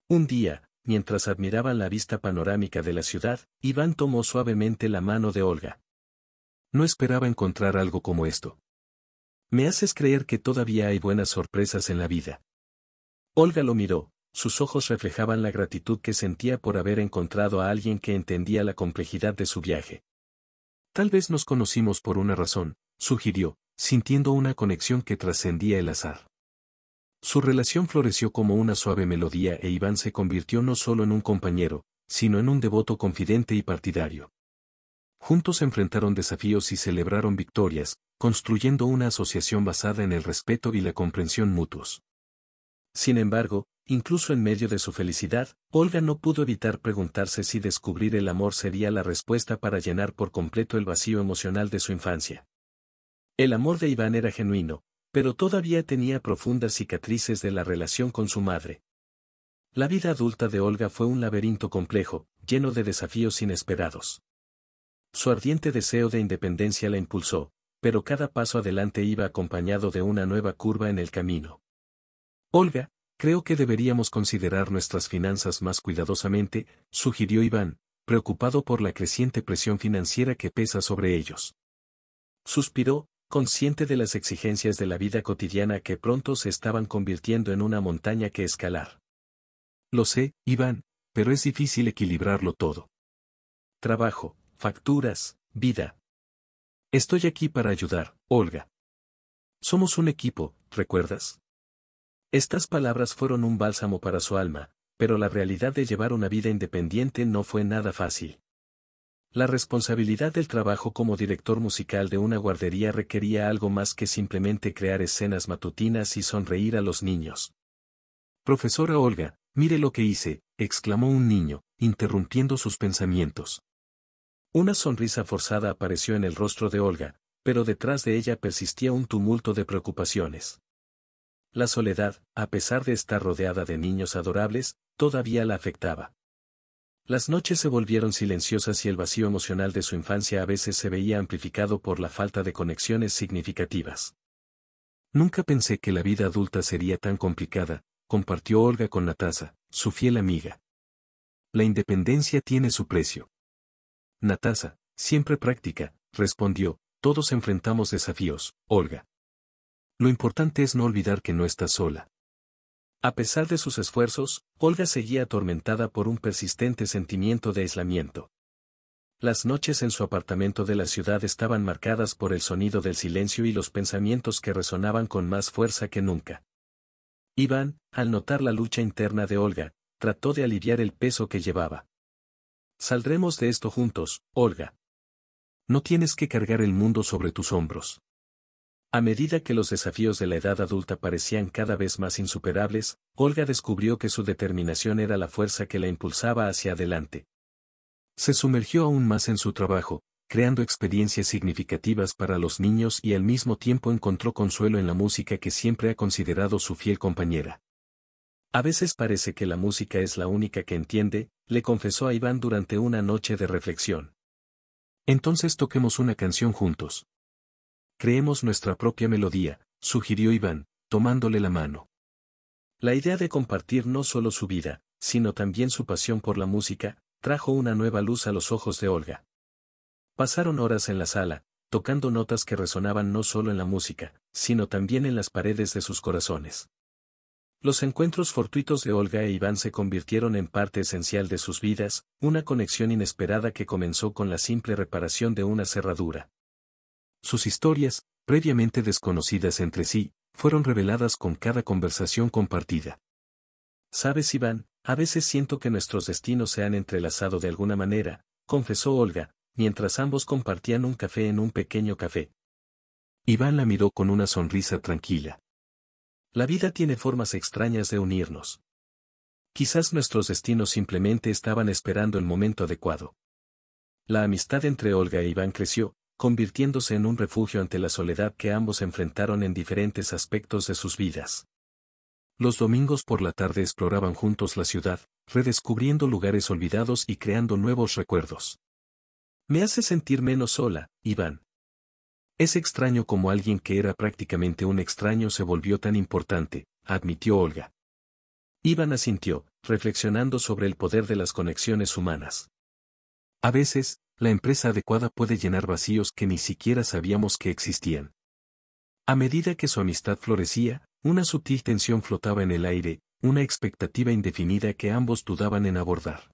Un día, mientras admiraban la vista panorámica de la ciudad, Iván tomó suavemente la mano de Olga. No esperaba encontrar algo como esto. Me haces creer que todavía hay buenas sorpresas en la vida. Olga lo miró, sus ojos reflejaban la gratitud que sentía por haber encontrado a alguien que entendía la complejidad de su viaje. Tal vez nos conocimos por una razón, sugirió, sintiendo una conexión que trascendía el azar. Su relación floreció como una suave melodía e Iván se convirtió no solo en un compañero, sino en un devoto confidente y partidario. Juntos enfrentaron desafíos y celebraron victorias, construyendo una asociación basada en el respeto y la comprensión mutuos. Sin embargo, incluso en medio de su felicidad, Olga no pudo evitar preguntarse si descubrir el amor sería la respuesta para llenar por completo el vacío emocional de su infancia. El amor de Iván era genuino, pero todavía tenía profundas cicatrices de la relación con su madre. La vida adulta de Olga fue un laberinto complejo, lleno de desafíos inesperados. Su ardiente deseo de independencia la impulsó, pero cada paso adelante iba acompañado de una nueva curva en el camino. Olga, creo que deberíamos considerar nuestras finanzas más cuidadosamente, sugirió Iván, preocupado por la creciente presión financiera que pesa sobre ellos. Suspiró, consciente de las exigencias de la vida cotidiana que pronto se estaban convirtiendo en una montaña que escalar. Lo sé, Iván, pero es difícil equilibrarlo todo. Trabajo, facturas, vida. Estoy aquí para ayudar, Olga. Somos un equipo, ¿recuerdas? Estas palabras fueron un bálsamo para su alma, pero la realidad de llevar una vida independiente no fue nada fácil. La responsabilidad del trabajo como director musical de una guardería requería algo más que simplemente crear escenas matutinas y sonreír a los niños. Profesora Olga, mire lo que hice, exclamó un niño, interrumpiendo sus pensamientos. Una sonrisa forzada apareció en el rostro de Olga, pero detrás de ella persistía un tumulto de preocupaciones. La soledad, a pesar de estar rodeada de niños adorables, todavía la afectaba. Las noches se volvieron silenciosas y el vacío emocional de su infancia a veces se veía amplificado por la falta de conexiones significativas. Nunca pensé que la vida adulta sería tan complicada, compartió Olga con Natasa, su fiel amiga. La independencia tiene su precio. Natasa, siempre práctica, respondió, todos enfrentamos desafíos, Olga. Lo importante es no olvidar que no estás sola. A pesar de sus esfuerzos, Olga seguía atormentada por un persistente sentimiento de aislamiento. Las noches en su apartamento de la ciudad estaban marcadas por el sonido del silencio y los pensamientos que resonaban con más fuerza que nunca. Iván, al notar la lucha interna de Olga, trató de aliviar el peso que llevaba. Saldremos de esto juntos, Olga. No tienes que cargar el mundo sobre tus hombros. A medida que los desafíos de la edad adulta parecían cada vez más insuperables, Olga descubrió que su determinación era la fuerza que la impulsaba hacia adelante. Se sumergió aún más en su trabajo, creando experiencias significativas para los niños y al mismo tiempo encontró consuelo en la música que siempre ha considerado su fiel compañera. A veces parece que la música es la única que entiende, le confesó a Iván durante una noche de reflexión. Entonces toquemos una canción juntos creemos nuestra propia melodía, sugirió Iván, tomándole la mano. La idea de compartir no solo su vida, sino también su pasión por la música, trajo una nueva luz a los ojos de Olga. Pasaron horas en la sala, tocando notas que resonaban no solo en la música, sino también en las paredes de sus corazones. Los encuentros fortuitos de Olga e Iván se convirtieron en parte esencial de sus vidas, una conexión inesperada que comenzó con la simple reparación de una cerradura. Sus historias, previamente desconocidas entre sí, fueron reveladas con cada conversación compartida. Sabes, Iván, a veces siento que nuestros destinos se han entrelazado de alguna manera, confesó Olga, mientras ambos compartían un café en un pequeño café. Iván la miró con una sonrisa tranquila. La vida tiene formas extrañas de unirnos. Quizás nuestros destinos simplemente estaban esperando el momento adecuado. La amistad entre Olga e Iván creció, convirtiéndose en un refugio ante la soledad que ambos enfrentaron en diferentes aspectos de sus vidas. Los domingos por la tarde exploraban juntos la ciudad, redescubriendo lugares olvidados y creando nuevos recuerdos. Me hace sentir menos sola, Iván. Es extraño cómo alguien que era prácticamente un extraño se volvió tan importante, admitió Olga. Iván asintió, reflexionando sobre el poder de las conexiones humanas. A veces, la empresa adecuada puede llenar vacíos que ni siquiera sabíamos que existían. A medida que su amistad florecía, una sutil tensión flotaba en el aire, una expectativa indefinida que ambos dudaban en abordar.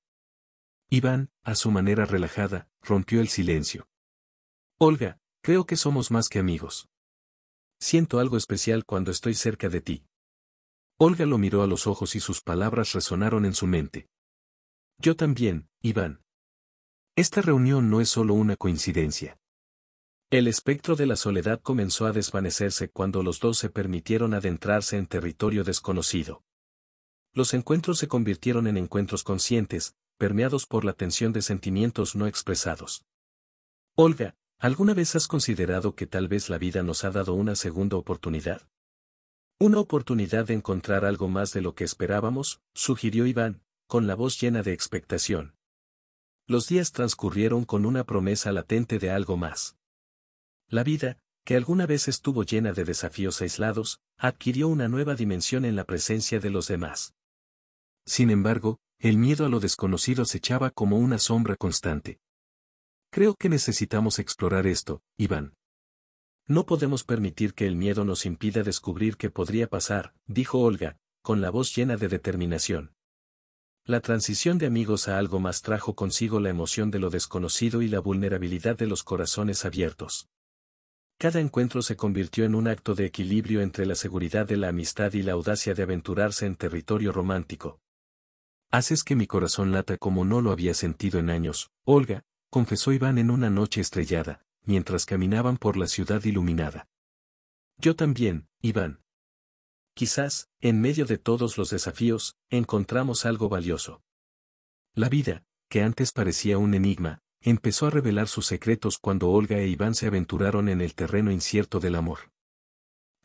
Iván, a su manera relajada, rompió el silencio. Olga, creo que somos más que amigos. Siento algo especial cuando estoy cerca de ti. Olga lo miró a los ojos y sus palabras resonaron en su mente. Yo también, Iván. Esta reunión no es solo una coincidencia. El espectro de la soledad comenzó a desvanecerse cuando los dos se permitieron adentrarse en territorio desconocido. Los encuentros se convirtieron en encuentros conscientes, permeados por la tensión de sentimientos no expresados. Olga, ¿alguna vez has considerado que tal vez la vida nos ha dado una segunda oportunidad? Una oportunidad de encontrar algo más de lo que esperábamos, sugirió Iván, con la voz llena de expectación. Los días transcurrieron con una promesa latente de algo más. La vida, que alguna vez estuvo llena de desafíos aislados, adquirió una nueva dimensión en la presencia de los demás. Sin embargo, el miedo a lo desconocido se echaba como una sombra constante. Creo que necesitamos explorar esto, Iván. No podemos permitir que el miedo nos impida descubrir qué podría pasar, dijo Olga, con la voz llena de determinación. La transición de amigos a algo más trajo consigo la emoción de lo desconocido y la vulnerabilidad de los corazones abiertos. Cada encuentro se convirtió en un acto de equilibrio entre la seguridad de la amistad y la audacia de aventurarse en territorio romántico. Haces que mi corazón lata como no lo había sentido en años, Olga, confesó Iván en una noche estrellada, mientras caminaban por la ciudad iluminada. Yo también, Iván, Quizás, en medio de todos los desafíos, encontramos algo valioso. La vida, que antes parecía un enigma, empezó a revelar sus secretos cuando Olga e Iván se aventuraron en el terreno incierto del amor.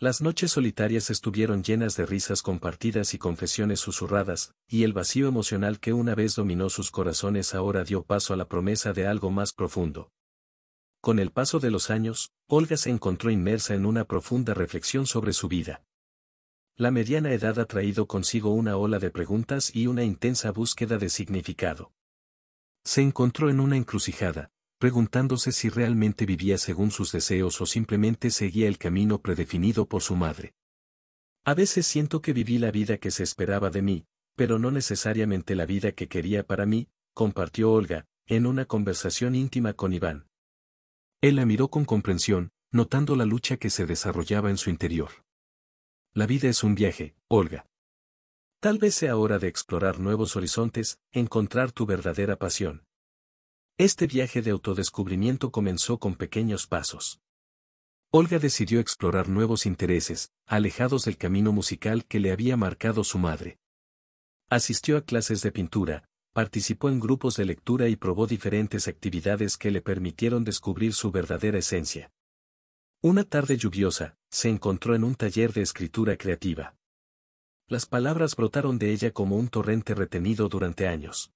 Las noches solitarias estuvieron llenas de risas compartidas y confesiones susurradas, y el vacío emocional que una vez dominó sus corazones ahora dio paso a la promesa de algo más profundo. Con el paso de los años, Olga se encontró inmersa en una profunda reflexión sobre su vida. La mediana edad ha traído consigo una ola de preguntas y una intensa búsqueda de significado. Se encontró en una encrucijada, preguntándose si realmente vivía según sus deseos o simplemente seguía el camino predefinido por su madre. A veces siento que viví la vida que se esperaba de mí, pero no necesariamente la vida que quería para mí, compartió Olga, en una conversación íntima con Iván. Él la miró con comprensión, notando la lucha que se desarrollaba en su interior. La vida es un viaje, Olga. Tal vez sea hora de explorar nuevos horizontes, encontrar tu verdadera pasión. Este viaje de autodescubrimiento comenzó con pequeños pasos. Olga decidió explorar nuevos intereses, alejados del camino musical que le había marcado su madre. Asistió a clases de pintura, participó en grupos de lectura y probó diferentes actividades que le permitieron descubrir su verdadera esencia. Una tarde lluviosa, se encontró en un taller de escritura creativa. Las palabras brotaron de ella como un torrente retenido durante años.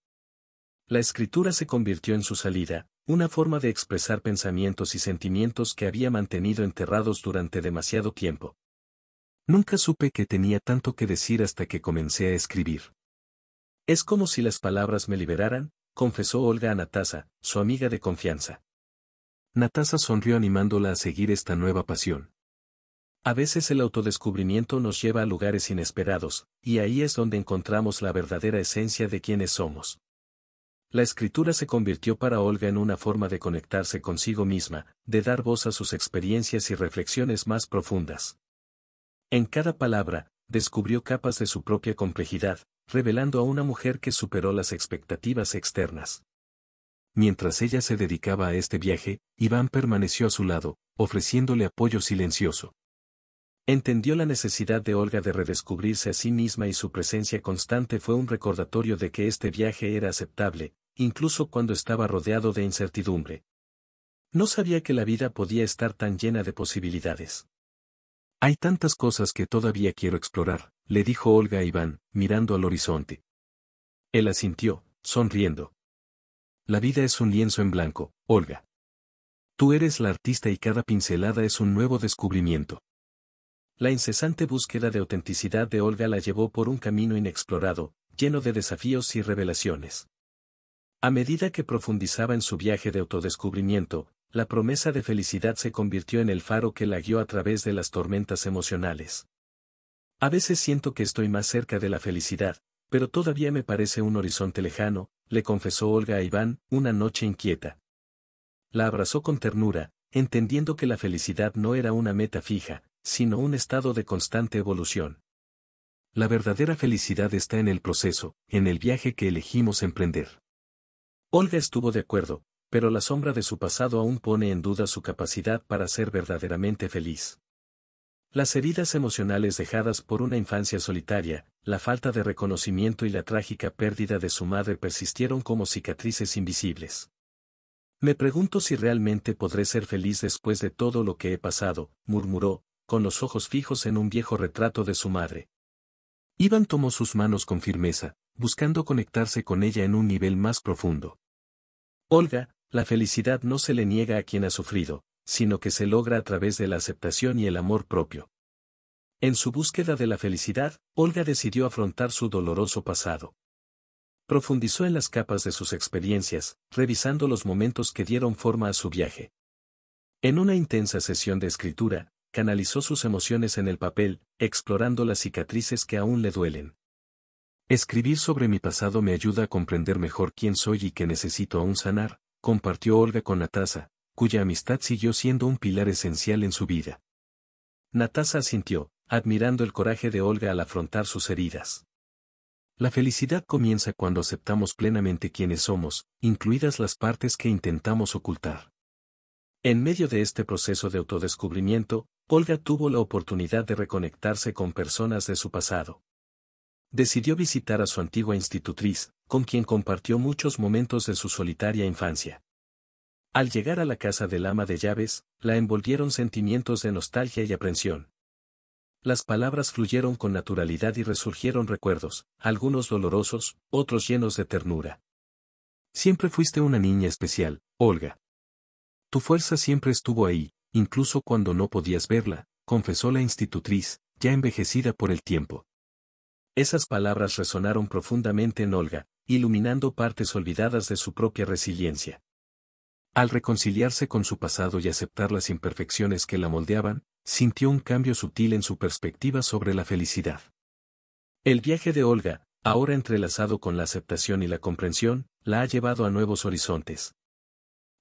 La escritura se convirtió en su salida, una forma de expresar pensamientos y sentimientos que había mantenido enterrados durante demasiado tiempo. Nunca supe que tenía tanto que decir hasta que comencé a escribir. Es como si las palabras me liberaran, confesó Olga Anatasa, su amiga de confianza. Natasa sonrió animándola a seguir esta nueva pasión. A veces el autodescubrimiento nos lleva a lugares inesperados, y ahí es donde encontramos la verdadera esencia de quienes somos. La escritura se convirtió para Olga en una forma de conectarse consigo misma, de dar voz a sus experiencias y reflexiones más profundas. En cada palabra, descubrió capas de su propia complejidad, revelando a una mujer que superó las expectativas externas. Mientras ella se dedicaba a este viaje, Iván permaneció a su lado, ofreciéndole apoyo silencioso. Entendió la necesidad de Olga de redescubrirse a sí misma y su presencia constante fue un recordatorio de que este viaje era aceptable, incluso cuando estaba rodeado de incertidumbre. No sabía que la vida podía estar tan llena de posibilidades. Hay tantas cosas que todavía quiero explorar, le dijo Olga a Iván, mirando al horizonte. Él asintió, sonriendo. La vida es un lienzo en blanco, Olga. Tú eres la artista y cada pincelada es un nuevo descubrimiento. La incesante búsqueda de autenticidad de Olga la llevó por un camino inexplorado, lleno de desafíos y revelaciones. A medida que profundizaba en su viaje de autodescubrimiento, la promesa de felicidad se convirtió en el faro que la guió a través de las tormentas emocionales. A veces siento que estoy más cerca de la felicidad, pero todavía me parece un horizonte lejano, le confesó Olga a Iván, una noche inquieta. La abrazó con ternura, entendiendo que la felicidad no era una meta fija, sino un estado de constante evolución. La verdadera felicidad está en el proceso, en el viaje que elegimos emprender. Olga estuvo de acuerdo, pero la sombra de su pasado aún pone en duda su capacidad para ser verdaderamente feliz. Las heridas emocionales dejadas por una infancia solitaria, la falta de reconocimiento y la trágica pérdida de su madre persistieron como cicatrices invisibles. Me pregunto si realmente podré ser feliz después de todo lo que he pasado, murmuró, con los ojos fijos en un viejo retrato de su madre. Iván tomó sus manos con firmeza, buscando conectarse con ella en un nivel más profundo. Olga, la felicidad no se le niega a quien ha sufrido, sino que se logra a través de la aceptación y el amor propio. En su búsqueda de la felicidad, Olga decidió afrontar su doloroso pasado. Profundizó en las capas de sus experiencias, revisando los momentos que dieron forma a su viaje. En una intensa sesión de escritura, canalizó sus emociones en el papel, explorando las cicatrices que aún le duelen. Escribir sobre mi pasado me ayuda a comprender mejor quién soy y qué necesito aún sanar, compartió Olga con Natasa, cuya amistad siguió siendo un pilar esencial en su vida. Natasa asintió, admirando el coraje de Olga al afrontar sus heridas. La felicidad comienza cuando aceptamos plenamente quienes somos, incluidas las partes que intentamos ocultar. En medio de este proceso de autodescubrimiento, Olga tuvo la oportunidad de reconectarse con personas de su pasado. Decidió visitar a su antigua institutriz, con quien compartió muchos momentos de su solitaria infancia. Al llegar a la casa del ama de llaves, la envolvieron sentimientos de nostalgia y aprensión. Las palabras fluyeron con naturalidad y resurgieron recuerdos, algunos dolorosos, otros llenos de ternura. Siempre fuiste una niña especial, Olga. Tu fuerza siempre estuvo ahí, incluso cuando no podías verla, confesó la institutriz, ya envejecida por el tiempo. Esas palabras resonaron profundamente en Olga, iluminando partes olvidadas de su propia resiliencia. Al reconciliarse con su pasado y aceptar las imperfecciones que la moldeaban, sintió un cambio sutil en su perspectiva sobre la felicidad. El viaje de Olga, ahora entrelazado con la aceptación y la comprensión, la ha llevado a nuevos horizontes.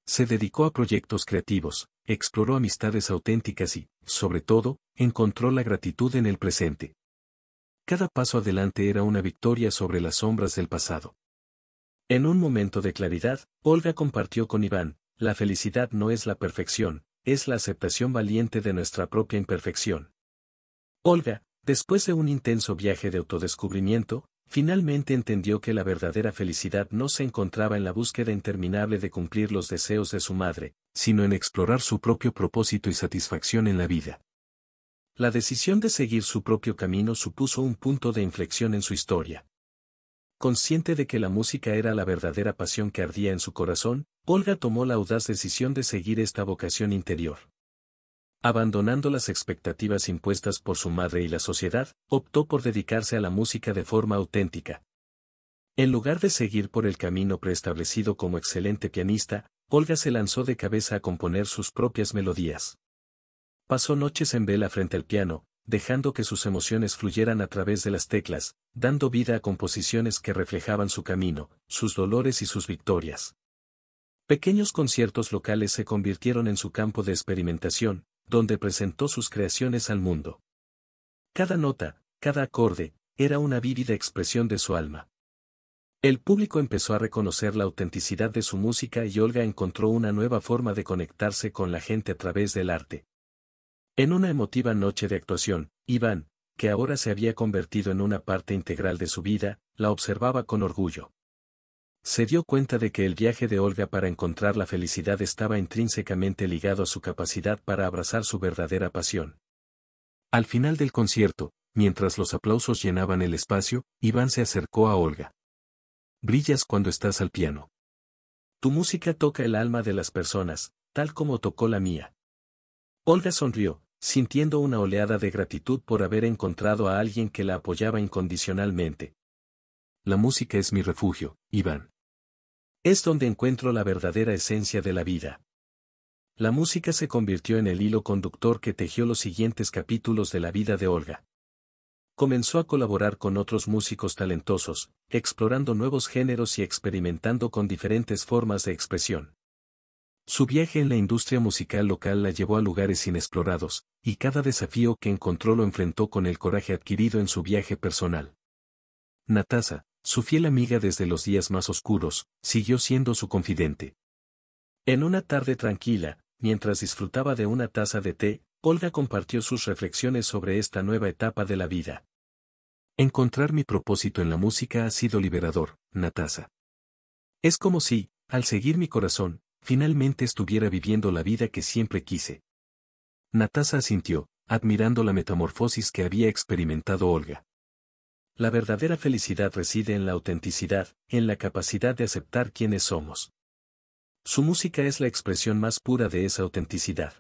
Se dedicó a proyectos creativos, exploró amistades auténticas y, sobre todo, encontró la gratitud en el presente. Cada paso adelante era una victoria sobre las sombras del pasado. En un momento de claridad, Olga compartió con Iván, la felicidad no es la perfección, es la aceptación valiente de nuestra propia imperfección. Olga, después de un intenso viaje de autodescubrimiento, finalmente entendió que la verdadera felicidad no se encontraba en la búsqueda interminable de cumplir los deseos de su madre, sino en explorar su propio propósito y satisfacción en la vida. La decisión de seguir su propio camino supuso un punto de inflexión en su historia. Consciente de que la música era la verdadera pasión que ardía en su corazón, Olga tomó la audaz decisión de seguir esta vocación interior. Abandonando las expectativas impuestas por su madre y la sociedad, optó por dedicarse a la música de forma auténtica. En lugar de seguir por el camino preestablecido como excelente pianista, Olga se lanzó de cabeza a componer sus propias melodías. Pasó noches en vela frente al piano, dejando que sus emociones fluyeran a través de las teclas, dando vida a composiciones que reflejaban su camino, sus dolores y sus victorias. Pequeños conciertos locales se convirtieron en su campo de experimentación, donde presentó sus creaciones al mundo. Cada nota, cada acorde, era una vívida expresión de su alma. El público empezó a reconocer la autenticidad de su música y Olga encontró una nueva forma de conectarse con la gente a través del arte. En una emotiva noche de actuación, Iván, que ahora se había convertido en una parte integral de su vida, la observaba con orgullo. Se dio cuenta de que el viaje de Olga para encontrar la felicidad estaba intrínsecamente ligado a su capacidad para abrazar su verdadera pasión. Al final del concierto, mientras los aplausos llenaban el espacio, Iván se acercó a Olga. Brillas cuando estás al piano. Tu música toca el alma de las personas, tal como tocó la mía. Olga sonrió, sintiendo una oleada de gratitud por haber encontrado a alguien que la apoyaba incondicionalmente. La música es mi refugio, Iván. Es donde encuentro la verdadera esencia de la vida. La música se convirtió en el hilo conductor que tejió los siguientes capítulos de la vida de Olga. Comenzó a colaborar con otros músicos talentosos, explorando nuevos géneros y experimentando con diferentes formas de expresión. Su viaje en la industria musical local la llevó a lugares inexplorados, y cada desafío que encontró lo enfrentó con el coraje adquirido en su viaje personal. Natasa, su fiel amiga desde los días más oscuros, siguió siendo su confidente. En una tarde tranquila, mientras disfrutaba de una taza de té, Olga compartió sus reflexiones sobre esta nueva etapa de la vida. Encontrar mi propósito en la música ha sido liberador, Natasa. Es como si, al seguir mi corazón, finalmente estuviera viviendo la vida que siempre quise. Natasa asintió, admirando la metamorfosis que había experimentado Olga. La verdadera felicidad reside en la autenticidad, en la capacidad de aceptar quienes somos. Su música es la expresión más pura de esa autenticidad.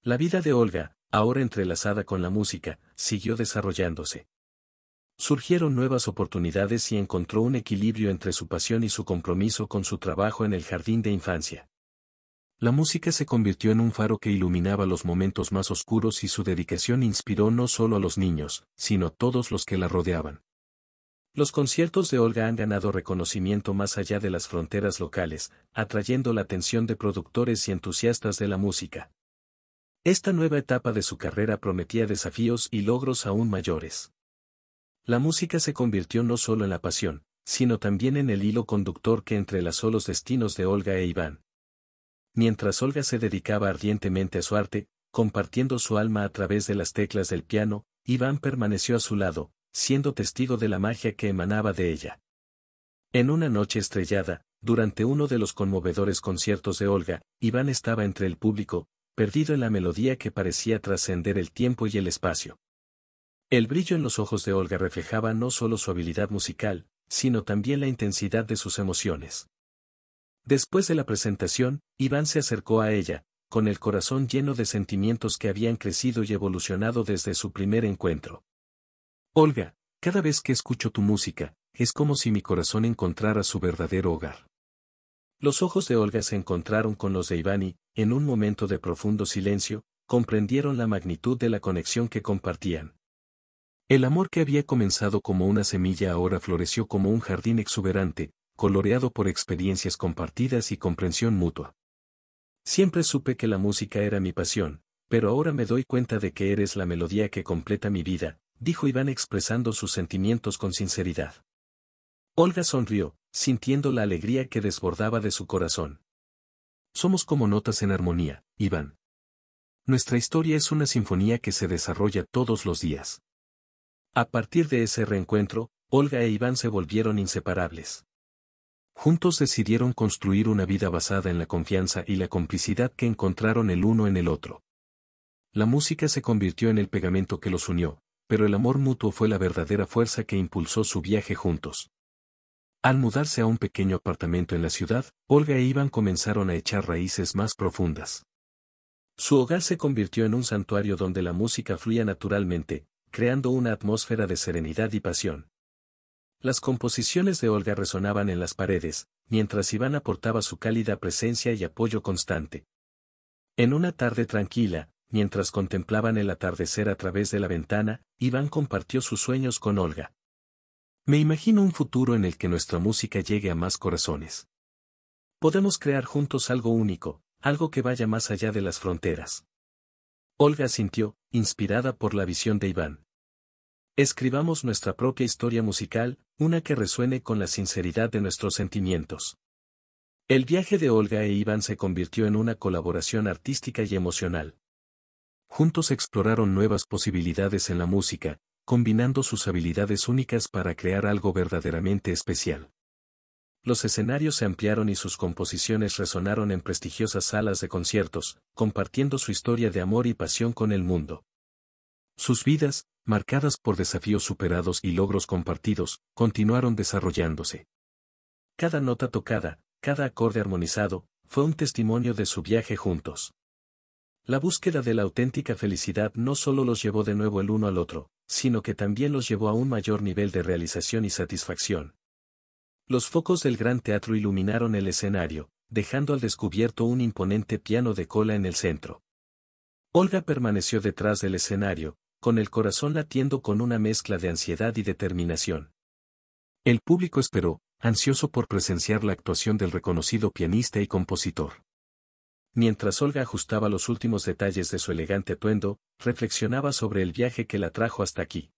La vida de Olga, ahora entrelazada con la música, siguió desarrollándose. Surgieron nuevas oportunidades y encontró un equilibrio entre su pasión y su compromiso con su trabajo en el jardín de infancia. La música se convirtió en un faro que iluminaba los momentos más oscuros y su dedicación inspiró no solo a los niños, sino a todos los que la rodeaban. Los conciertos de Olga han ganado reconocimiento más allá de las fronteras locales, atrayendo la atención de productores y entusiastas de la música. Esta nueva etapa de su carrera prometía desafíos y logros aún mayores. La música se convirtió no solo en la pasión, sino también en el hilo conductor que entrelazó los destinos de Olga e Iván, Mientras Olga se dedicaba ardientemente a su arte, compartiendo su alma a través de las teclas del piano, Iván permaneció a su lado, siendo testigo de la magia que emanaba de ella. En una noche estrellada, durante uno de los conmovedores conciertos de Olga, Iván estaba entre el público, perdido en la melodía que parecía trascender el tiempo y el espacio. El brillo en los ojos de Olga reflejaba no solo su habilidad musical, sino también la intensidad de sus emociones. Después de la presentación, Iván se acercó a ella, con el corazón lleno de sentimientos que habían crecido y evolucionado desde su primer encuentro. Olga, cada vez que escucho tu música, es como si mi corazón encontrara su verdadero hogar. Los ojos de Olga se encontraron con los de Iván y, en un momento de profundo silencio, comprendieron la magnitud de la conexión que compartían. El amor que había comenzado como una semilla ahora floreció como un jardín exuberante, coloreado por experiencias compartidas y comprensión mutua. Siempre supe que la música era mi pasión, pero ahora me doy cuenta de que eres la melodía que completa mi vida, dijo Iván expresando sus sentimientos con sinceridad. Olga sonrió, sintiendo la alegría que desbordaba de su corazón. Somos como notas en armonía, Iván. Nuestra historia es una sinfonía que se desarrolla todos los días. A partir de ese reencuentro, Olga e Iván se volvieron inseparables. Juntos decidieron construir una vida basada en la confianza y la complicidad que encontraron el uno en el otro. La música se convirtió en el pegamento que los unió, pero el amor mutuo fue la verdadera fuerza que impulsó su viaje juntos. Al mudarse a un pequeño apartamento en la ciudad, Olga e Iván comenzaron a echar raíces más profundas. Su hogar se convirtió en un santuario donde la música fluía naturalmente, creando una atmósfera de serenidad y pasión. Las composiciones de Olga resonaban en las paredes, mientras Iván aportaba su cálida presencia y apoyo constante. En una tarde tranquila, mientras contemplaban el atardecer a través de la ventana, Iván compartió sus sueños con Olga. Me imagino un futuro en el que nuestra música llegue a más corazones. Podemos crear juntos algo único, algo que vaya más allá de las fronteras. Olga sintió, inspirada por la visión de Iván, Escribamos nuestra propia historia musical, una que resuene con la sinceridad de nuestros sentimientos. El viaje de Olga e Iván se convirtió en una colaboración artística y emocional. Juntos exploraron nuevas posibilidades en la música, combinando sus habilidades únicas para crear algo verdaderamente especial. Los escenarios se ampliaron y sus composiciones resonaron en prestigiosas salas de conciertos, compartiendo su historia de amor y pasión con el mundo. Sus vidas, marcadas por desafíos superados y logros compartidos, continuaron desarrollándose. Cada nota tocada, cada acorde armonizado, fue un testimonio de su viaje juntos. La búsqueda de la auténtica felicidad no solo los llevó de nuevo el uno al otro, sino que también los llevó a un mayor nivel de realización y satisfacción. Los focos del gran teatro iluminaron el escenario, dejando al descubierto un imponente piano de cola en el centro. Olga permaneció detrás del escenario, con el corazón latiendo con una mezcla de ansiedad y determinación. El público esperó, ansioso por presenciar la actuación del reconocido pianista y compositor. Mientras Olga ajustaba los últimos detalles de su elegante atuendo, reflexionaba sobre el viaje que la trajo hasta aquí.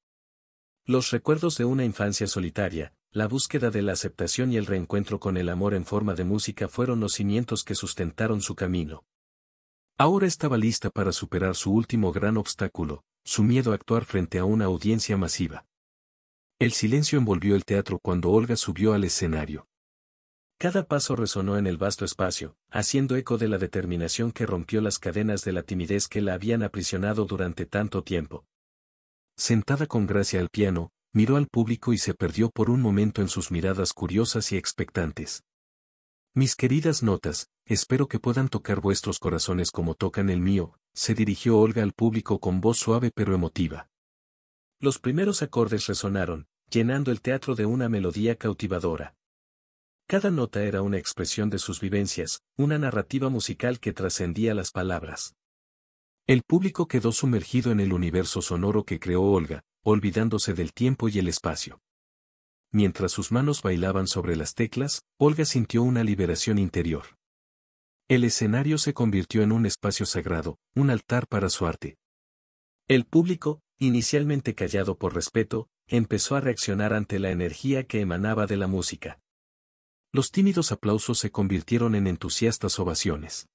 Los recuerdos de una infancia solitaria, la búsqueda de la aceptación y el reencuentro con el amor en forma de música fueron los cimientos que sustentaron su camino. Ahora estaba lista para superar su último gran obstáculo, su miedo a actuar frente a una audiencia masiva. El silencio envolvió el teatro cuando Olga subió al escenario. Cada paso resonó en el vasto espacio, haciendo eco de la determinación que rompió las cadenas de la timidez que la habían aprisionado durante tanto tiempo. Sentada con gracia al piano, miró al público y se perdió por un momento en sus miradas curiosas y expectantes. Mis queridas notas, espero que puedan tocar vuestros corazones como tocan el mío, se dirigió Olga al público con voz suave pero emotiva. Los primeros acordes resonaron, llenando el teatro de una melodía cautivadora. Cada nota era una expresión de sus vivencias, una narrativa musical que trascendía las palabras. El público quedó sumergido en el universo sonoro que creó Olga, olvidándose del tiempo y el espacio mientras sus manos bailaban sobre las teclas, Olga sintió una liberación interior. El escenario se convirtió en un espacio sagrado, un altar para su arte. El público, inicialmente callado por respeto, empezó a reaccionar ante la energía que emanaba de la música. Los tímidos aplausos se convirtieron en entusiastas ovaciones.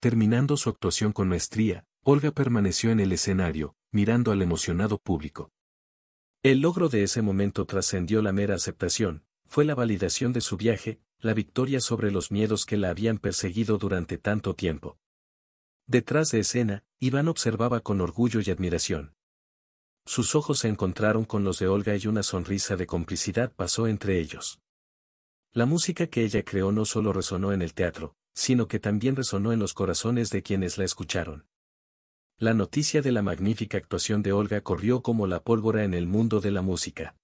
Terminando su actuación con maestría, Olga permaneció en el escenario, mirando al emocionado público. El logro de ese momento trascendió la mera aceptación, fue la validación de su viaje, la victoria sobre los miedos que la habían perseguido durante tanto tiempo. Detrás de escena, Iván observaba con orgullo y admiración. Sus ojos se encontraron con los de Olga y una sonrisa de complicidad pasó entre ellos. La música que ella creó no solo resonó en el teatro, sino que también resonó en los corazones de quienes la escucharon. La noticia de la magnífica actuación de Olga corrió como la pólvora en el mundo de la música.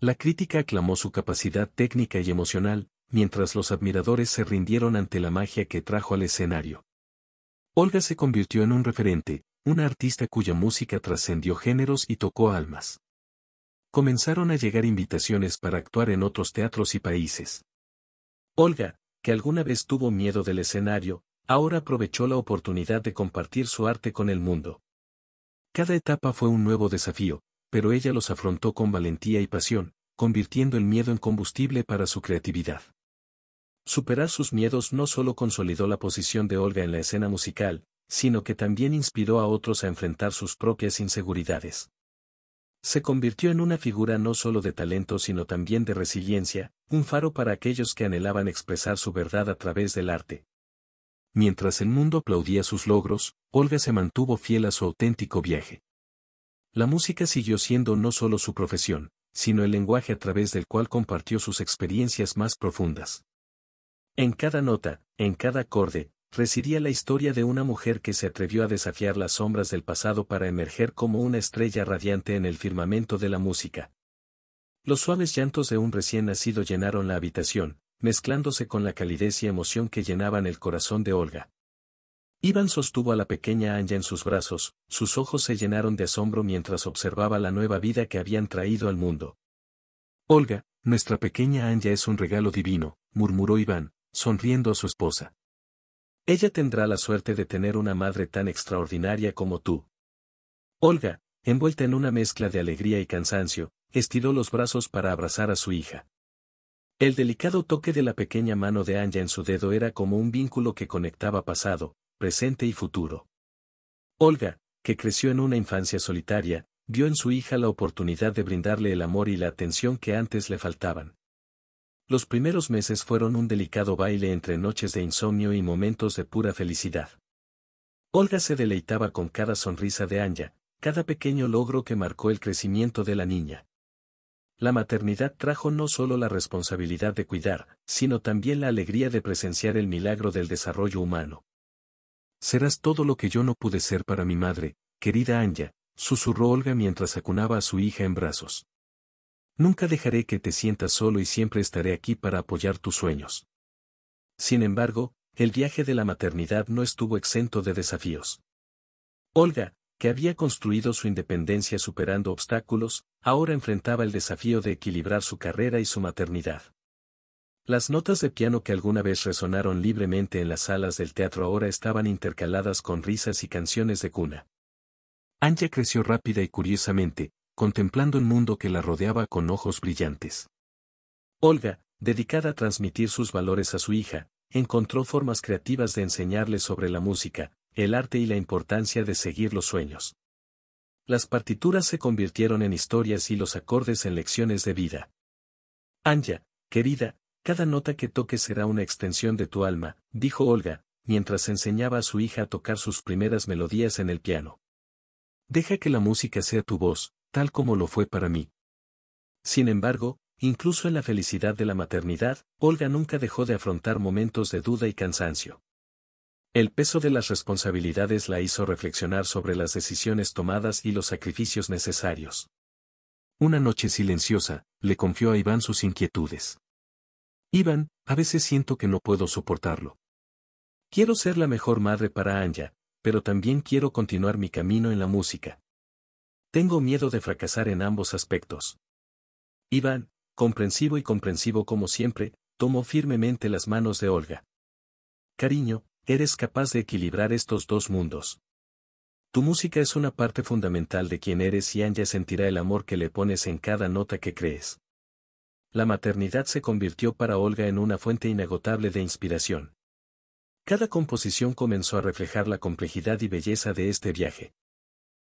La crítica aclamó su capacidad técnica y emocional, mientras los admiradores se rindieron ante la magia que trajo al escenario. Olga se convirtió en un referente, una artista cuya música trascendió géneros y tocó almas. Comenzaron a llegar invitaciones para actuar en otros teatros y países. Olga, que alguna vez tuvo miedo del escenario, Ahora aprovechó la oportunidad de compartir su arte con el mundo. Cada etapa fue un nuevo desafío, pero ella los afrontó con valentía y pasión, convirtiendo el miedo en combustible para su creatividad. Superar sus miedos no solo consolidó la posición de Olga en la escena musical, sino que también inspiró a otros a enfrentar sus propias inseguridades. Se convirtió en una figura no solo de talento sino también de resiliencia, un faro para aquellos que anhelaban expresar su verdad a través del arte, Mientras el mundo aplaudía sus logros, Olga se mantuvo fiel a su auténtico viaje. La música siguió siendo no solo su profesión, sino el lenguaje a través del cual compartió sus experiencias más profundas. En cada nota, en cada acorde, residía la historia de una mujer que se atrevió a desafiar las sombras del pasado para emerger como una estrella radiante en el firmamento de la música. Los suaves llantos de un recién nacido llenaron la habitación, mezclándose con la calidez y emoción que llenaban el corazón de Olga. Iván sostuvo a la pequeña Anja en sus brazos, sus ojos se llenaron de asombro mientras observaba la nueva vida que habían traído al mundo. Olga, nuestra pequeña Anja es un regalo divino, murmuró Iván, sonriendo a su esposa. Ella tendrá la suerte de tener una madre tan extraordinaria como tú. Olga, envuelta en una mezcla de alegría y cansancio, estiró los brazos para abrazar a su hija. El delicado toque de la pequeña mano de Anja en su dedo era como un vínculo que conectaba pasado, presente y futuro. Olga, que creció en una infancia solitaria, vio en su hija la oportunidad de brindarle el amor y la atención que antes le faltaban. Los primeros meses fueron un delicado baile entre noches de insomnio y momentos de pura felicidad. Olga se deleitaba con cada sonrisa de Anja, cada pequeño logro que marcó el crecimiento de la niña. La maternidad trajo no solo la responsabilidad de cuidar, sino también la alegría de presenciar el milagro del desarrollo humano. Serás todo lo que yo no pude ser para mi madre, querida Anja, susurró Olga mientras acunaba a su hija en brazos. Nunca dejaré que te sientas solo y siempre estaré aquí para apoyar tus sueños. Sin embargo, el viaje de la maternidad no estuvo exento de desafíos. Olga, que había construido su independencia superando obstáculos, ahora enfrentaba el desafío de equilibrar su carrera y su maternidad. Las notas de piano que alguna vez resonaron libremente en las salas del teatro ahora estaban intercaladas con risas y canciones de cuna. Anja creció rápida y curiosamente, contemplando el mundo que la rodeaba con ojos brillantes. Olga, dedicada a transmitir sus valores a su hija, encontró formas creativas de enseñarle sobre la música, el arte y la importancia de seguir los sueños. Las partituras se convirtieron en historias y los acordes en lecciones de vida. Anja, querida, cada nota que toques será una extensión de tu alma, dijo Olga, mientras enseñaba a su hija a tocar sus primeras melodías en el piano. Deja que la música sea tu voz, tal como lo fue para mí. Sin embargo, incluso en la felicidad de la maternidad, Olga nunca dejó de afrontar momentos de duda y cansancio. El peso de las responsabilidades la hizo reflexionar sobre las decisiones tomadas y los sacrificios necesarios. Una noche silenciosa, le confió a Iván sus inquietudes. Iván, a veces siento que no puedo soportarlo. Quiero ser la mejor madre para Anja, pero también quiero continuar mi camino en la música. Tengo miedo de fracasar en ambos aspectos. Iván, comprensivo y comprensivo como siempre, tomó firmemente las manos de Olga. Cariño, eres capaz de equilibrar estos dos mundos. Tu música es una parte fundamental de quien eres y Anja sentirá el amor que le pones en cada nota que crees. La maternidad se convirtió para Olga en una fuente inagotable de inspiración. Cada composición comenzó a reflejar la complejidad y belleza de este viaje.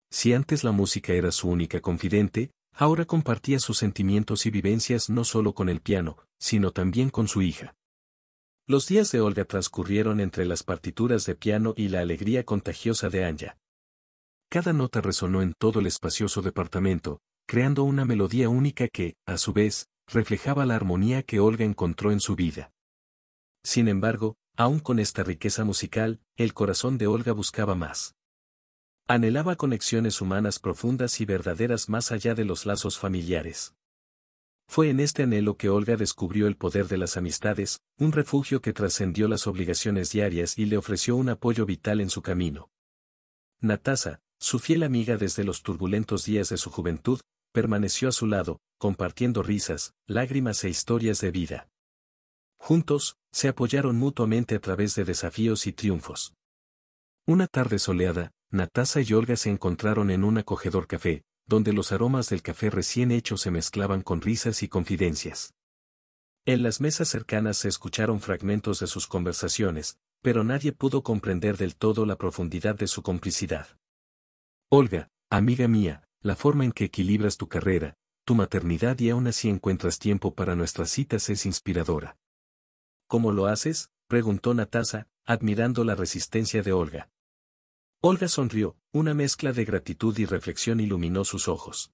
Si antes la música era su única confidente, ahora compartía sus sentimientos y vivencias no solo con el piano, sino también con su hija. Los días de Olga transcurrieron entre las partituras de piano y la alegría contagiosa de Anja. Cada nota resonó en todo el espacioso departamento, creando una melodía única que, a su vez, reflejaba la armonía que Olga encontró en su vida. Sin embargo, aún con esta riqueza musical, el corazón de Olga buscaba más. Anhelaba conexiones humanas profundas y verdaderas más allá de los lazos familiares. Fue en este anhelo que Olga descubrió el poder de las amistades, un refugio que trascendió las obligaciones diarias y le ofreció un apoyo vital en su camino. Natasa, su fiel amiga desde los turbulentos días de su juventud, permaneció a su lado, compartiendo risas, lágrimas e historias de vida. Juntos, se apoyaron mutuamente a través de desafíos y triunfos. Una tarde soleada, Natasa y Olga se encontraron en un acogedor café, donde los aromas del café recién hecho se mezclaban con risas y confidencias. En las mesas cercanas se escucharon fragmentos de sus conversaciones, pero nadie pudo comprender del todo la profundidad de su complicidad. Olga, amiga mía, la forma en que equilibras tu carrera, tu maternidad y aún así encuentras tiempo para nuestras citas es inspiradora. ¿Cómo lo haces? preguntó Natasa, admirando la resistencia de Olga. Olga sonrió, una mezcla de gratitud y reflexión iluminó sus ojos.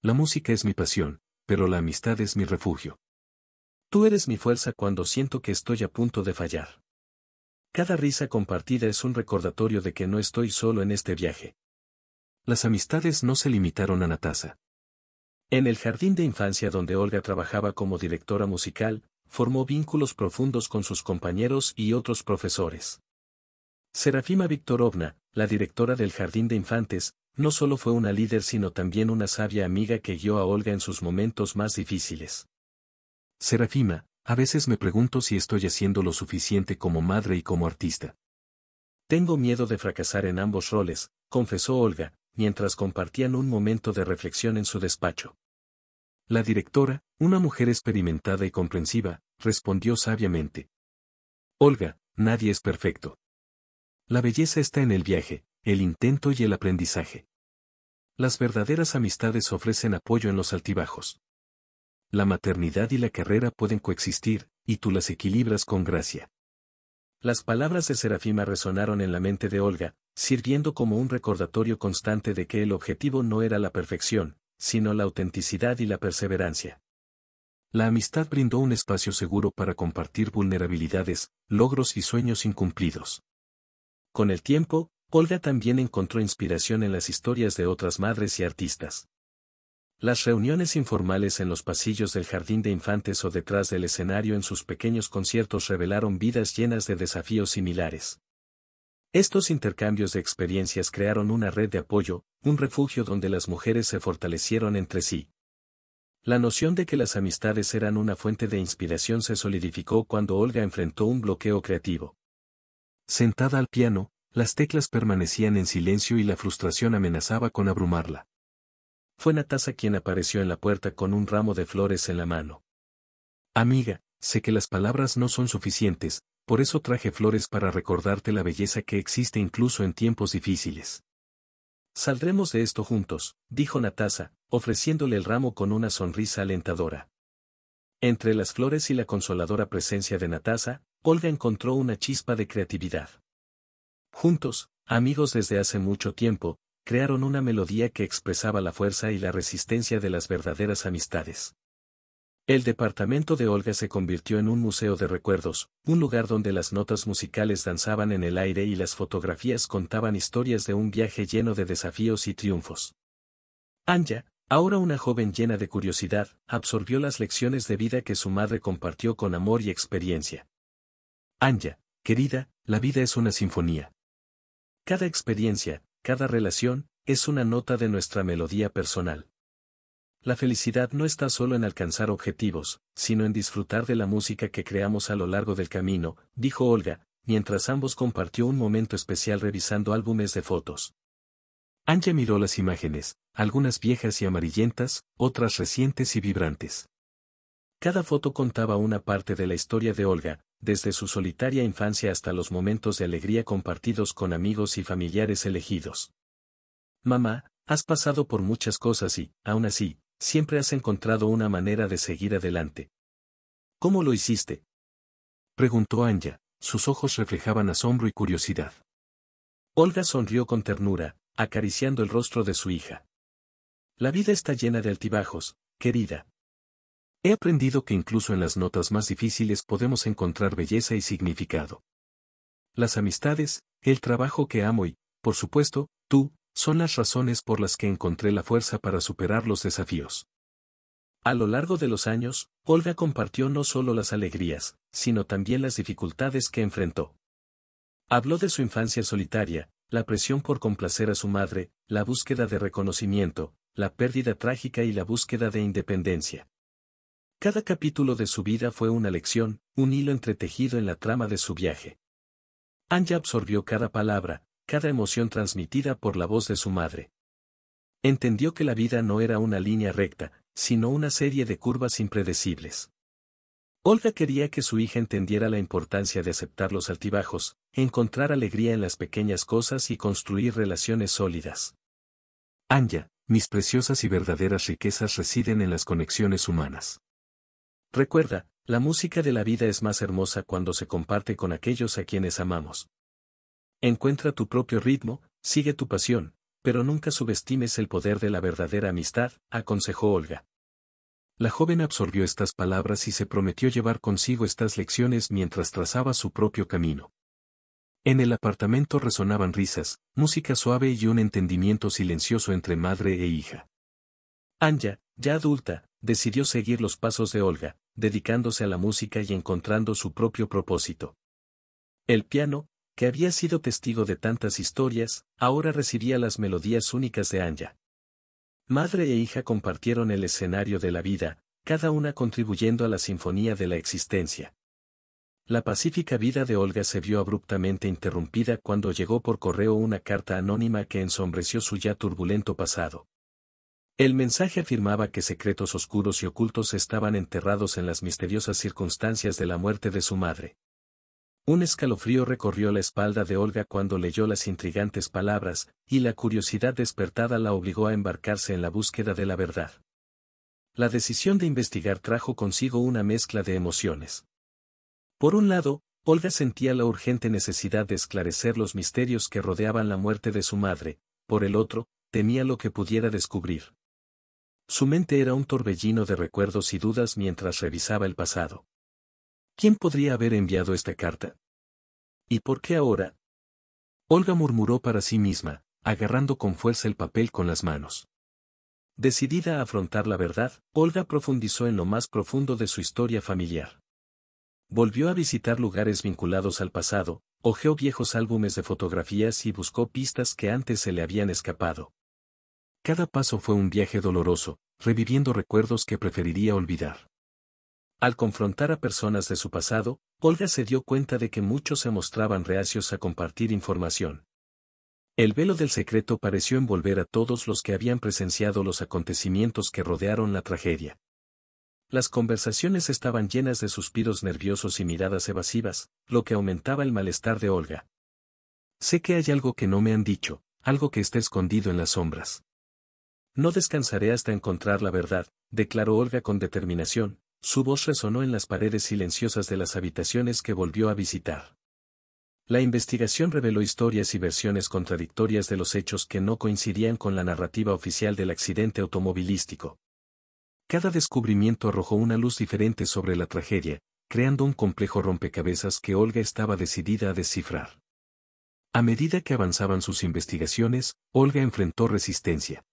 La música es mi pasión, pero la amistad es mi refugio. Tú eres mi fuerza cuando siento que estoy a punto de fallar. Cada risa compartida es un recordatorio de que no estoy solo en este viaje. Las amistades no se limitaron a Natasa. En el jardín de infancia donde Olga trabajaba como directora musical, formó vínculos profundos con sus compañeros y otros profesores. Serafima Viktorovna, la directora del Jardín de Infantes, no solo fue una líder sino también una sabia amiga que guió a Olga en sus momentos más difíciles. Serafima, a veces me pregunto si estoy haciendo lo suficiente como madre y como artista. Tengo miedo de fracasar en ambos roles, confesó Olga, mientras compartían un momento de reflexión en su despacho. La directora, una mujer experimentada y comprensiva, respondió sabiamente. Olga, nadie es perfecto. La belleza está en el viaje, el intento y el aprendizaje. Las verdaderas amistades ofrecen apoyo en los altibajos. La maternidad y la carrera pueden coexistir, y tú las equilibras con gracia. Las palabras de Serafima resonaron en la mente de Olga, sirviendo como un recordatorio constante de que el objetivo no era la perfección, sino la autenticidad y la perseverancia. La amistad brindó un espacio seguro para compartir vulnerabilidades, logros y sueños incumplidos. Con el tiempo, Olga también encontró inspiración en las historias de otras madres y artistas. Las reuniones informales en los pasillos del jardín de infantes o detrás del escenario en sus pequeños conciertos revelaron vidas llenas de desafíos similares. Estos intercambios de experiencias crearon una red de apoyo, un refugio donde las mujeres se fortalecieron entre sí. La noción de que las amistades eran una fuente de inspiración se solidificó cuando Olga enfrentó un bloqueo creativo. Sentada al piano, las teclas permanecían en silencio y la frustración amenazaba con abrumarla. Fue Natasa quien apareció en la puerta con un ramo de flores en la mano. Amiga, sé que las palabras no son suficientes, por eso traje flores para recordarte la belleza que existe incluso en tiempos difíciles. Saldremos de esto juntos, dijo Natasa, ofreciéndole el ramo con una sonrisa alentadora. Entre las flores y la consoladora presencia de Natasa, Olga encontró una chispa de creatividad. Juntos, amigos desde hace mucho tiempo, crearon una melodía que expresaba la fuerza y la resistencia de las verdaderas amistades. El departamento de Olga se convirtió en un museo de recuerdos, un lugar donde las notas musicales danzaban en el aire y las fotografías contaban historias de un viaje lleno de desafíos y triunfos. Anja, ahora una joven llena de curiosidad, absorbió las lecciones de vida que su madre compartió con amor y experiencia. Anja, querida, la vida es una sinfonía. Cada experiencia, cada relación, es una nota de nuestra melodía personal. La felicidad no está solo en alcanzar objetivos, sino en disfrutar de la música que creamos a lo largo del camino, dijo Olga, mientras ambos compartió un momento especial revisando álbumes de fotos. Anja miró las imágenes, algunas viejas y amarillentas, otras recientes y vibrantes. Cada foto contaba una parte de la historia de Olga, desde su solitaria infancia hasta los momentos de alegría compartidos con amigos y familiares elegidos. Mamá, has pasado por muchas cosas y, aún así, siempre has encontrado una manera de seguir adelante. ¿Cómo lo hiciste? preguntó Anja, sus ojos reflejaban asombro y curiosidad. Olga sonrió con ternura, acariciando el rostro de su hija. La vida está llena de altibajos, querida, He aprendido que incluso en las notas más difíciles podemos encontrar belleza y significado. Las amistades, el trabajo que amo y, por supuesto, tú, son las razones por las que encontré la fuerza para superar los desafíos. A lo largo de los años, Olga compartió no solo las alegrías, sino también las dificultades que enfrentó. Habló de su infancia solitaria, la presión por complacer a su madre, la búsqueda de reconocimiento, la pérdida trágica y la búsqueda de independencia. Cada capítulo de su vida fue una lección, un hilo entretejido en la trama de su viaje. Anja absorbió cada palabra, cada emoción transmitida por la voz de su madre. Entendió que la vida no era una línea recta, sino una serie de curvas impredecibles. Olga quería que su hija entendiera la importancia de aceptar los altibajos, encontrar alegría en las pequeñas cosas y construir relaciones sólidas. Anja, mis preciosas y verdaderas riquezas residen en las conexiones humanas. Recuerda, la música de la vida es más hermosa cuando se comparte con aquellos a quienes amamos. Encuentra tu propio ritmo, sigue tu pasión, pero nunca subestimes el poder de la verdadera amistad, aconsejó Olga. La joven absorbió estas palabras y se prometió llevar consigo estas lecciones mientras trazaba su propio camino. En el apartamento resonaban risas, música suave y un entendimiento silencioso entre madre e hija. Anja, ya adulta, decidió seguir los pasos de Olga, dedicándose a la música y encontrando su propio propósito. El piano, que había sido testigo de tantas historias, ahora recibía las melodías únicas de Anja. Madre e hija compartieron el escenario de la vida, cada una contribuyendo a la sinfonía de la existencia. La pacífica vida de Olga se vio abruptamente interrumpida cuando llegó por correo una carta anónima que ensombreció su ya turbulento pasado. El mensaje afirmaba que secretos oscuros y ocultos estaban enterrados en las misteriosas circunstancias de la muerte de su madre. Un escalofrío recorrió la espalda de Olga cuando leyó las intrigantes palabras, y la curiosidad despertada la obligó a embarcarse en la búsqueda de la verdad. La decisión de investigar trajo consigo una mezcla de emociones. Por un lado, Olga sentía la urgente necesidad de esclarecer los misterios que rodeaban la muerte de su madre, por el otro, temía lo que pudiera descubrir. Su mente era un torbellino de recuerdos y dudas mientras revisaba el pasado. ¿Quién podría haber enviado esta carta? ¿Y por qué ahora? Olga murmuró para sí misma, agarrando con fuerza el papel con las manos. Decidida a afrontar la verdad, Olga profundizó en lo más profundo de su historia familiar. Volvió a visitar lugares vinculados al pasado, hojeó viejos álbumes de fotografías y buscó pistas que antes se le habían escapado. Cada paso fue un viaje doloroso, reviviendo recuerdos que preferiría olvidar. Al confrontar a personas de su pasado, Olga se dio cuenta de que muchos se mostraban reacios a compartir información. El velo del secreto pareció envolver a todos los que habían presenciado los acontecimientos que rodearon la tragedia. Las conversaciones estaban llenas de suspiros nerviosos y miradas evasivas, lo que aumentaba el malestar de Olga. Sé que hay algo que no me han dicho, algo que está escondido en las sombras. No descansaré hasta encontrar la verdad, declaró Olga con determinación, su voz resonó en las paredes silenciosas de las habitaciones que volvió a visitar. La investigación reveló historias y versiones contradictorias de los hechos que no coincidían con la narrativa oficial del accidente automovilístico. Cada descubrimiento arrojó una luz diferente sobre la tragedia, creando un complejo rompecabezas que Olga estaba decidida a descifrar. A medida que avanzaban sus investigaciones, Olga enfrentó resistencia.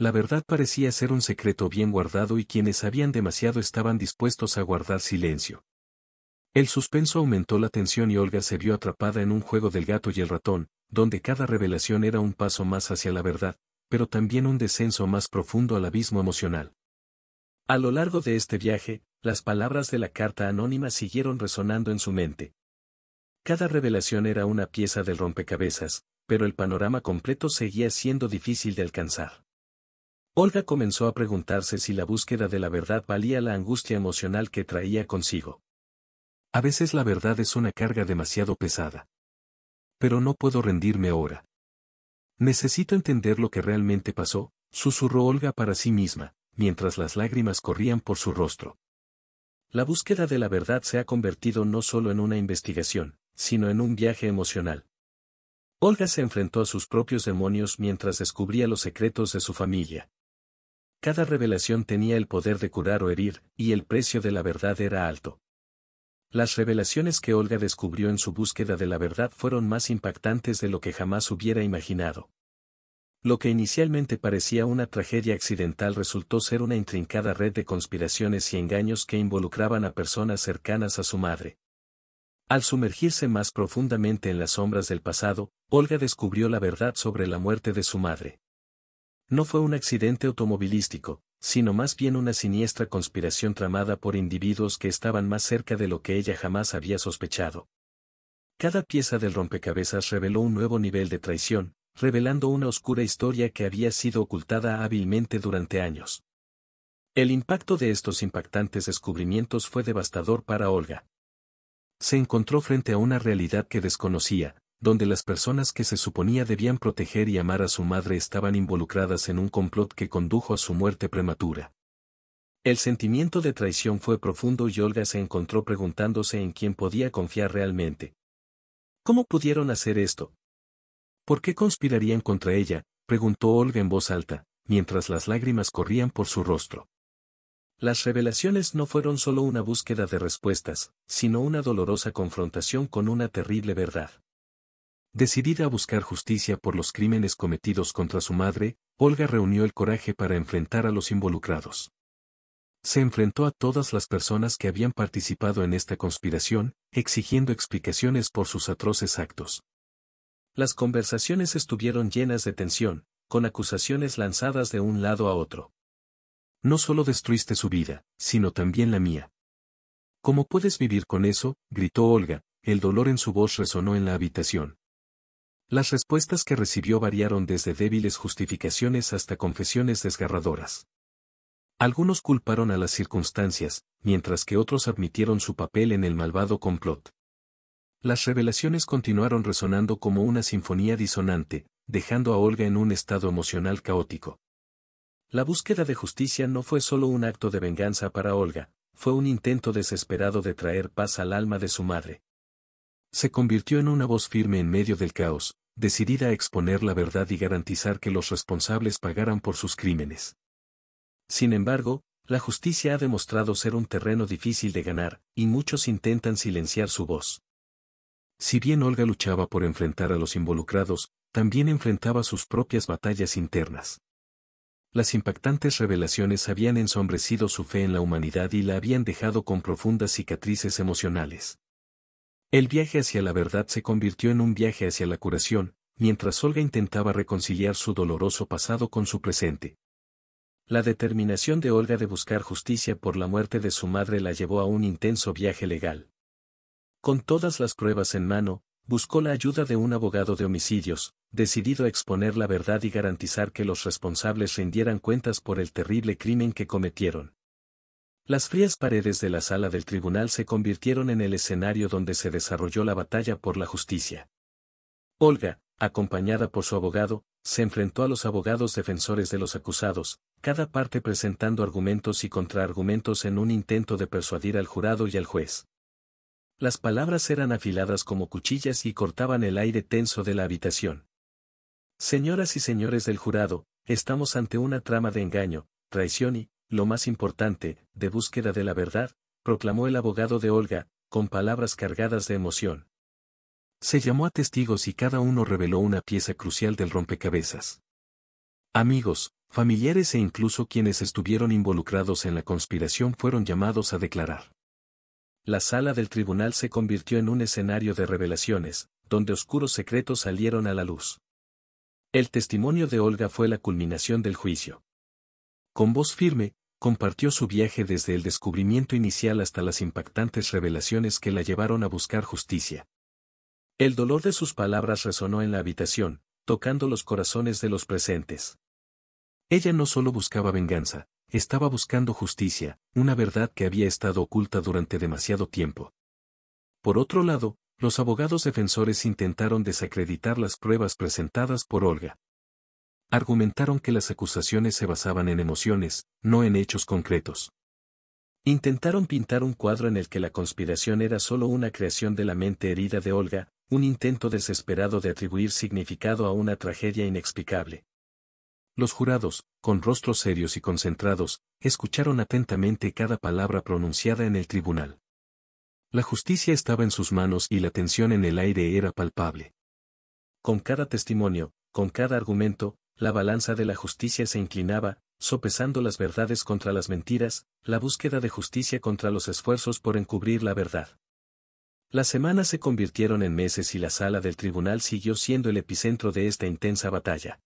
La verdad parecía ser un secreto bien guardado y quienes sabían demasiado estaban dispuestos a guardar silencio. El suspenso aumentó la tensión y Olga se vio atrapada en un juego del gato y el ratón, donde cada revelación era un paso más hacia la verdad, pero también un descenso más profundo al abismo emocional. A lo largo de este viaje, las palabras de la carta anónima siguieron resonando en su mente. Cada revelación era una pieza del rompecabezas, pero el panorama completo seguía siendo difícil de alcanzar. Olga comenzó a preguntarse si la búsqueda de la verdad valía la angustia emocional que traía consigo. A veces la verdad es una carga demasiado pesada. Pero no puedo rendirme ahora. Necesito entender lo que realmente pasó, susurró Olga para sí misma, mientras las lágrimas corrían por su rostro. La búsqueda de la verdad se ha convertido no solo en una investigación, sino en un viaje emocional. Olga se enfrentó a sus propios demonios mientras descubría los secretos de su familia, cada revelación tenía el poder de curar o herir, y el precio de la verdad era alto. Las revelaciones que Olga descubrió en su búsqueda de la verdad fueron más impactantes de lo que jamás hubiera imaginado. Lo que inicialmente parecía una tragedia accidental resultó ser una intrincada red de conspiraciones y engaños que involucraban a personas cercanas a su madre. Al sumergirse más profundamente en las sombras del pasado, Olga descubrió la verdad sobre la muerte de su madre. No fue un accidente automovilístico, sino más bien una siniestra conspiración tramada por individuos que estaban más cerca de lo que ella jamás había sospechado. Cada pieza del rompecabezas reveló un nuevo nivel de traición, revelando una oscura historia que había sido ocultada hábilmente durante años. El impacto de estos impactantes descubrimientos fue devastador para Olga. Se encontró frente a una realidad que desconocía, donde las personas que se suponía debían proteger y amar a su madre estaban involucradas en un complot que condujo a su muerte prematura. El sentimiento de traición fue profundo y Olga se encontró preguntándose en quién podía confiar realmente. ¿Cómo pudieron hacer esto? ¿Por qué conspirarían contra ella? preguntó Olga en voz alta, mientras las lágrimas corrían por su rostro. Las revelaciones no fueron solo una búsqueda de respuestas, sino una dolorosa confrontación con una terrible verdad. Decidida a buscar justicia por los crímenes cometidos contra su madre, Olga reunió el coraje para enfrentar a los involucrados. Se enfrentó a todas las personas que habían participado en esta conspiración, exigiendo explicaciones por sus atroces actos. Las conversaciones estuvieron llenas de tensión, con acusaciones lanzadas de un lado a otro. No solo destruiste su vida, sino también la mía. ¿Cómo puedes vivir con eso? gritó Olga, el dolor en su voz resonó en la habitación. Las respuestas que recibió variaron desde débiles justificaciones hasta confesiones desgarradoras. Algunos culparon a las circunstancias, mientras que otros admitieron su papel en el malvado complot. Las revelaciones continuaron resonando como una sinfonía disonante, dejando a Olga en un estado emocional caótico. La búsqueda de justicia no fue solo un acto de venganza para Olga, fue un intento desesperado de traer paz al alma de su madre. Se convirtió en una voz firme en medio del caos, decidida a exponer la verdad y garantizar que los responsables pagaran por sus crímenes. Sin embargo, la justicia ha demostrado ser un terreno difícil de ganar, y muchos intentan silenciar su voz. Si bien Olga luchaba por enfrentar a los involucrados, también enfrentaba sus propias batallas internas. Las impactantes revelaciones habían ensombrecido su fe en la humanidad y la habían dejado con profundas cicatrices emocionales. El viaje hacia la verdad se convirtió en un viaje hacia la curación, mientras Olga intentaba reconciliar su doloroso pasado con su presente. La determinación de Olga de buscar justicia por la muerte de su madre la llevó a un intenso viaje legal. Con todas las pruebas en mano, buscó la ayuda de un abogado de homicidios, decidido a exponer la verdad y garantizar que los responsables rindieran cuentas por el terrible crimen que cometieron. Las frías paredes de la sala del tribunal se convirtieron en el escenario donde se desarrolló la batalla por la justicia. Olga, acompañada por su abogado, se enfrentó a los abogados defensores de los acusados, cada parte presentando argumentos y contraargumentos en un intento de persuadir al jurado y al juez. Las palabras eran afiladas como cuchillas y cortaban el aire tenso de la habitación. Señoras y señores del jurado, estamos ante una trama de engaño, traición y, lo más importante, de búsqueda de la verdad, proclamó el abogado de Olga, con palabras cargadas de emoción. Se llamó a testigos y cada uno reveló una pieza crucial del rompecabezas. Amigos, familiares e incluso quienes estuvieron involucrados en la conspiración fueron llamados a declarar. La sala del tribunal se convirtió en un escenario de revelaciones, donde oscuros secretos salieron a la luz. El testimonio de Olga fue la culminación del juicio. Con voz firme, compartió su viaje desde el descubrimiento inicial hasta las impactantes revelaciones que la llevaron a buscar justicia. El dolor de sus palabras resonó en la habitación, tocando los corazones de los presentes. Ella no solo buscaba venganza, estaba buscando justicia, una verdad que había estado oculta durante demasiado tiempo. Por otro lado, los abogados defensores intentaron desacreditar las pruebas presentadas por Olga argumentaron que las acusaciones se basaban en emociones, no en hechos concretos. Intentaron pintar un cuadro en el que la conspiración era solo una creación de la mente herida de Olga, un intento desesperado de atribuir significado a una tragedia inexplicable. Los jurados, con rostros serios y concentrados, escucharon atentamente cada palabra pronunciada en el tribunal. La justicia estaba en sus manos y la tensión en el aire era palpable. Con cada testimonio, con cada argumento, la balanza de la justicia se inclinaba, sopesando las verdades contra las mentiras, la búsqueda de justicia contra los esfuerzos por encubrir la verdad. Las semanas se convirtieron en meses y la sala del tribunal siguió siendo el epicentro de esta intensa batalla.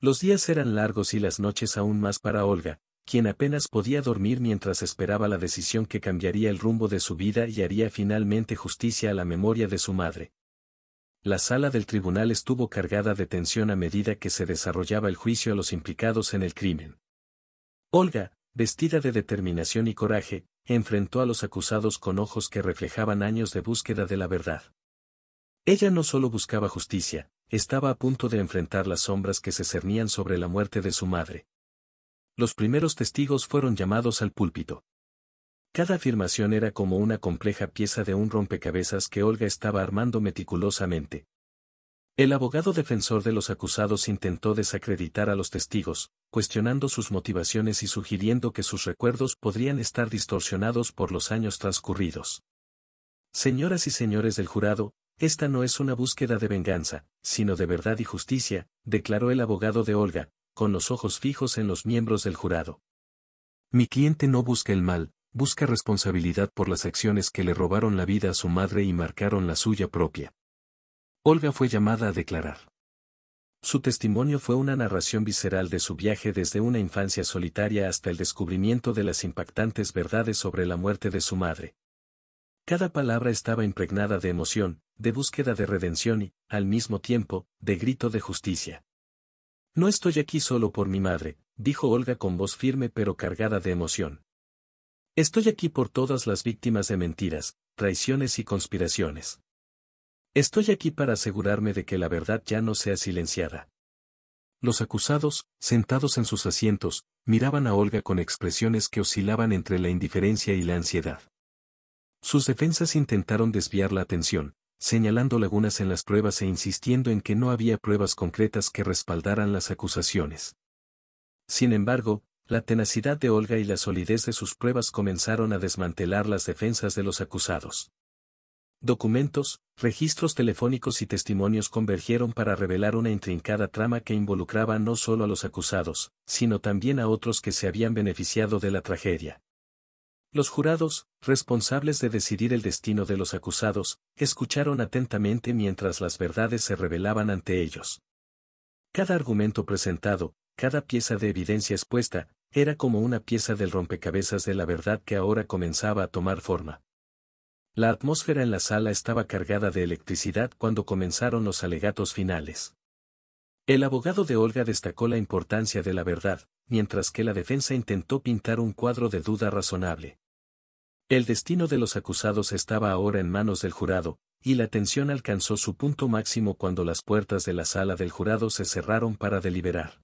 Los días eran largos y las noches aún más para Olga, quien apenas podía dormir mientras esperaba la decisión que cambiaría el rumbo de su vida y haría finalmente justicia a la memoria de su madre la sala del tribunal estuvo cargada de tensión a medida que se desarrollaba el juicio a los implicados en el crimen. Olga, vestida de determinación y coraje, enfrentó a los acusados con ojos que reflejaban años de búsqueda de la verdad. Ella no solo buscaba justicia, estaba a punto de enfrentar las sombras que se cernían sobre la muerte de su madre. Los primeros testigos fueron llamados al púlpito. Cada afirmación era como una compleja pieza de un rompecabezas que Olga estaba armando meticulosamente. El abogado defensor de los acusados intentó desacreditar a los testigos, cuestionando sus motivaciones y sugiriendo que sus recuerdos podrían estar distorsionados por los años transcurridos. Señoras y señores del jurado, esta no es una búsqueda de venganza, sino de verdad y justicia, declaró el abogado de Olga, con los ojos fijos en los miembros del jurado. Mi cliente no busca el mal, busca responsabilidad por las acciones que le robaron la vida a su madre y marcaron la suya propia. Olga fue llamada a declarar. Su testimonio fue una narración visceral de su viaje desde una infancia solitaria hasta el descubrimiento de las impactantes verdades sobre la muerte de su madre. Cada palabra estaba impregnada de emoción, de búsqueda de redención y, al mismo tiempo, de grito de justicia. No estoy aquí solo por mi madre, dijo Olga con voz firme pero cargada de emoción. Estoy aquí por todas las víctimas de mentiras, traiciones y conspiraciones. Estoy aquí para asegurarme de que la verdad ya no sea silenciada. Los acusados, sentados en sus asientos, miraban a Olga con expresiones que oscilaban entre la indiferencia y la ansiedad. Sus defensas intentaron desviar la atención, señalando lagunas en las pruebas e insistiendo en que no había pruebas concretas que respaldaran las acusaciones. Sin embargo, la tenacidad de Olga y la solidez de sus pruebas comenzaron a desmantelar las defensas de los acusados. Documentos, registros telefónicos y testimonios convergieron para revelar una intrincada trama que involucraba no solo a los acusados, sino también a otros que se habían beneficiado de la tragedia. Los jurados, responsables de decidir el destino de los acusados, escucharon atentamente mientras las verdades se revelaban ante ellos. Cada argumento presentado, cada pieza de evidencia expuesta, era como una pieza del rompecabezas de la verdad que ahora comenzaba a tomar forma. La atmósfera en la sala estaba cargada de electricidad cuando comenzaron los alegatos finales. El abogado de Olga destacó la importancia de la verdad, mientras que la defensa intentó pintar un cuadro de duda razonable. El destino de los acusados estaba ahora en manos del jurado, y la tensión alcanzó su punto máximo cuando las puertas de la sala del jurado se cerraron para deliberar.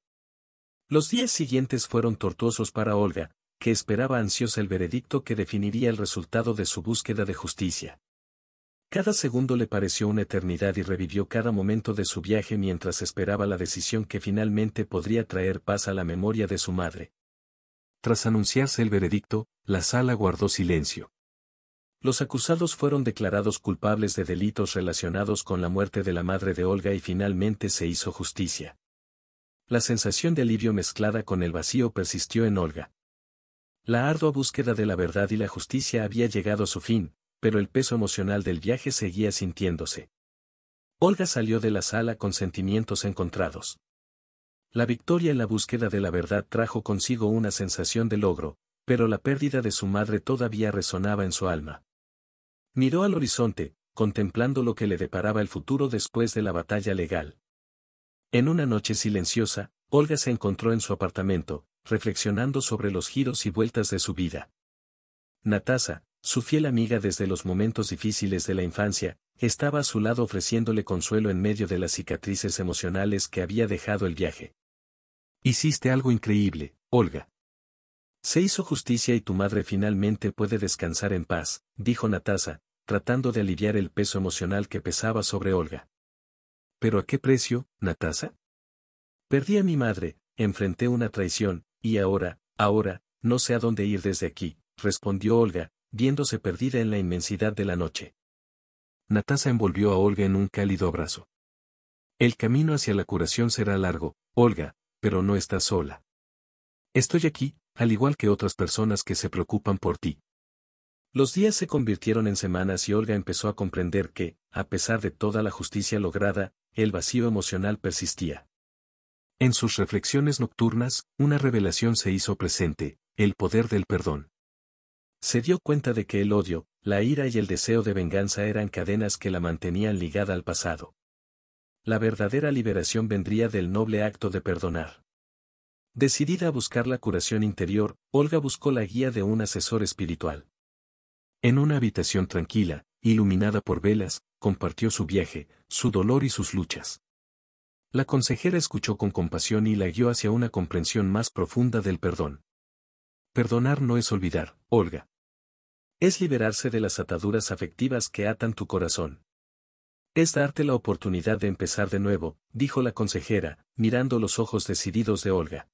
Los días siguientes fueron tortuosos para Olga, que esperaba ansiosa el veredicto que definiría el resultado de su búsqueda de justicia. Cada segundo le pareció una eternidad y revivió cada momento de su viaje mientras esperaba la decisión que finalmente podría traer paz a la memoria de su madre. Tras anunciarse el veredicto, la sala guardó silencio. Los acusados fueron declarados culpables de delitos relacionados con la muerte de la madre de Olga y finalmente se hizo justicia. La sensación de alivio mezclada con el vacío persistió en Olga. La ardua búsqueda de la verdad y la justicia había llegado a su fin, pero el peso emocional del viaje seguía sintiéndose. Olga salió de la sala con sentimientos encontrados. La victoria en la búsqueda de la verdad trajo consigo una sensación de logro, pero la pérdida de su madre todavía resonaba en su alma. Miró al horizonte, contemplando lo que le deparaba el futuro después de la batalla legal. En una noche silenciosa, Olga se encontró en su apartamento, reflexionando sobre los giros y vueltas de su vida. Natasa, su fiel amiga desde los momentos difíciles de la infancia, estaba a su lado ofreciéndole consuelo en medio de las cicatrices emocionales que había dejado el viaje. Hiciste algo increíble, Olga. Se hizo justicia y tu madre finalmente puede descansar en paz, dijo Natasa, tratando de aliviar el peso emocional que pesaba sobre Olga. ¿Pero a qué precio, Natasa? Perdí a mi madre, enfrenté una traición, y ahora, ahora, no sé a dónde ir desde aquí, respondió Olga, viéndose perdida en la inmensidad de la noche. Natasa envolvió a Olga en un cálido abrazo. El camino hacia la curación será largo, Olga, pero no estás sola. Estoy aquí, al igual que otras personas que se preocupan por ti. Los días se convirtieron en semanas y Olga empezó a comprender que, a pesar de toda la justicia lograda, el vacío emocional persistía. En sus reflexiones nocturnas, una revelación se hizo presente, el poder del perdón. Se dio cuenta de que el odio, la ira y el deseo de venganza eran cadenas que la mantenían ligada al pasado. La verdadera liberación vendría del noble acto de perdonar. Decidida a buscar la curación interior, Olga buscó la guía de un asesor espiritual. En una habitación tranquila, iluminada por velas, compartió su viaje, su dolor y sus luchas. La consejera escuchó con compasión y la guió hacia una comprensión más profunda del perdón. Perdonar no es olvidar, Olga. Es liberarse de las ataduras afectivas que atan tu corazón. Es darte la oportunidad de empezar de nuevo, dijo la consejera, mirando los ojos decididos de Olga.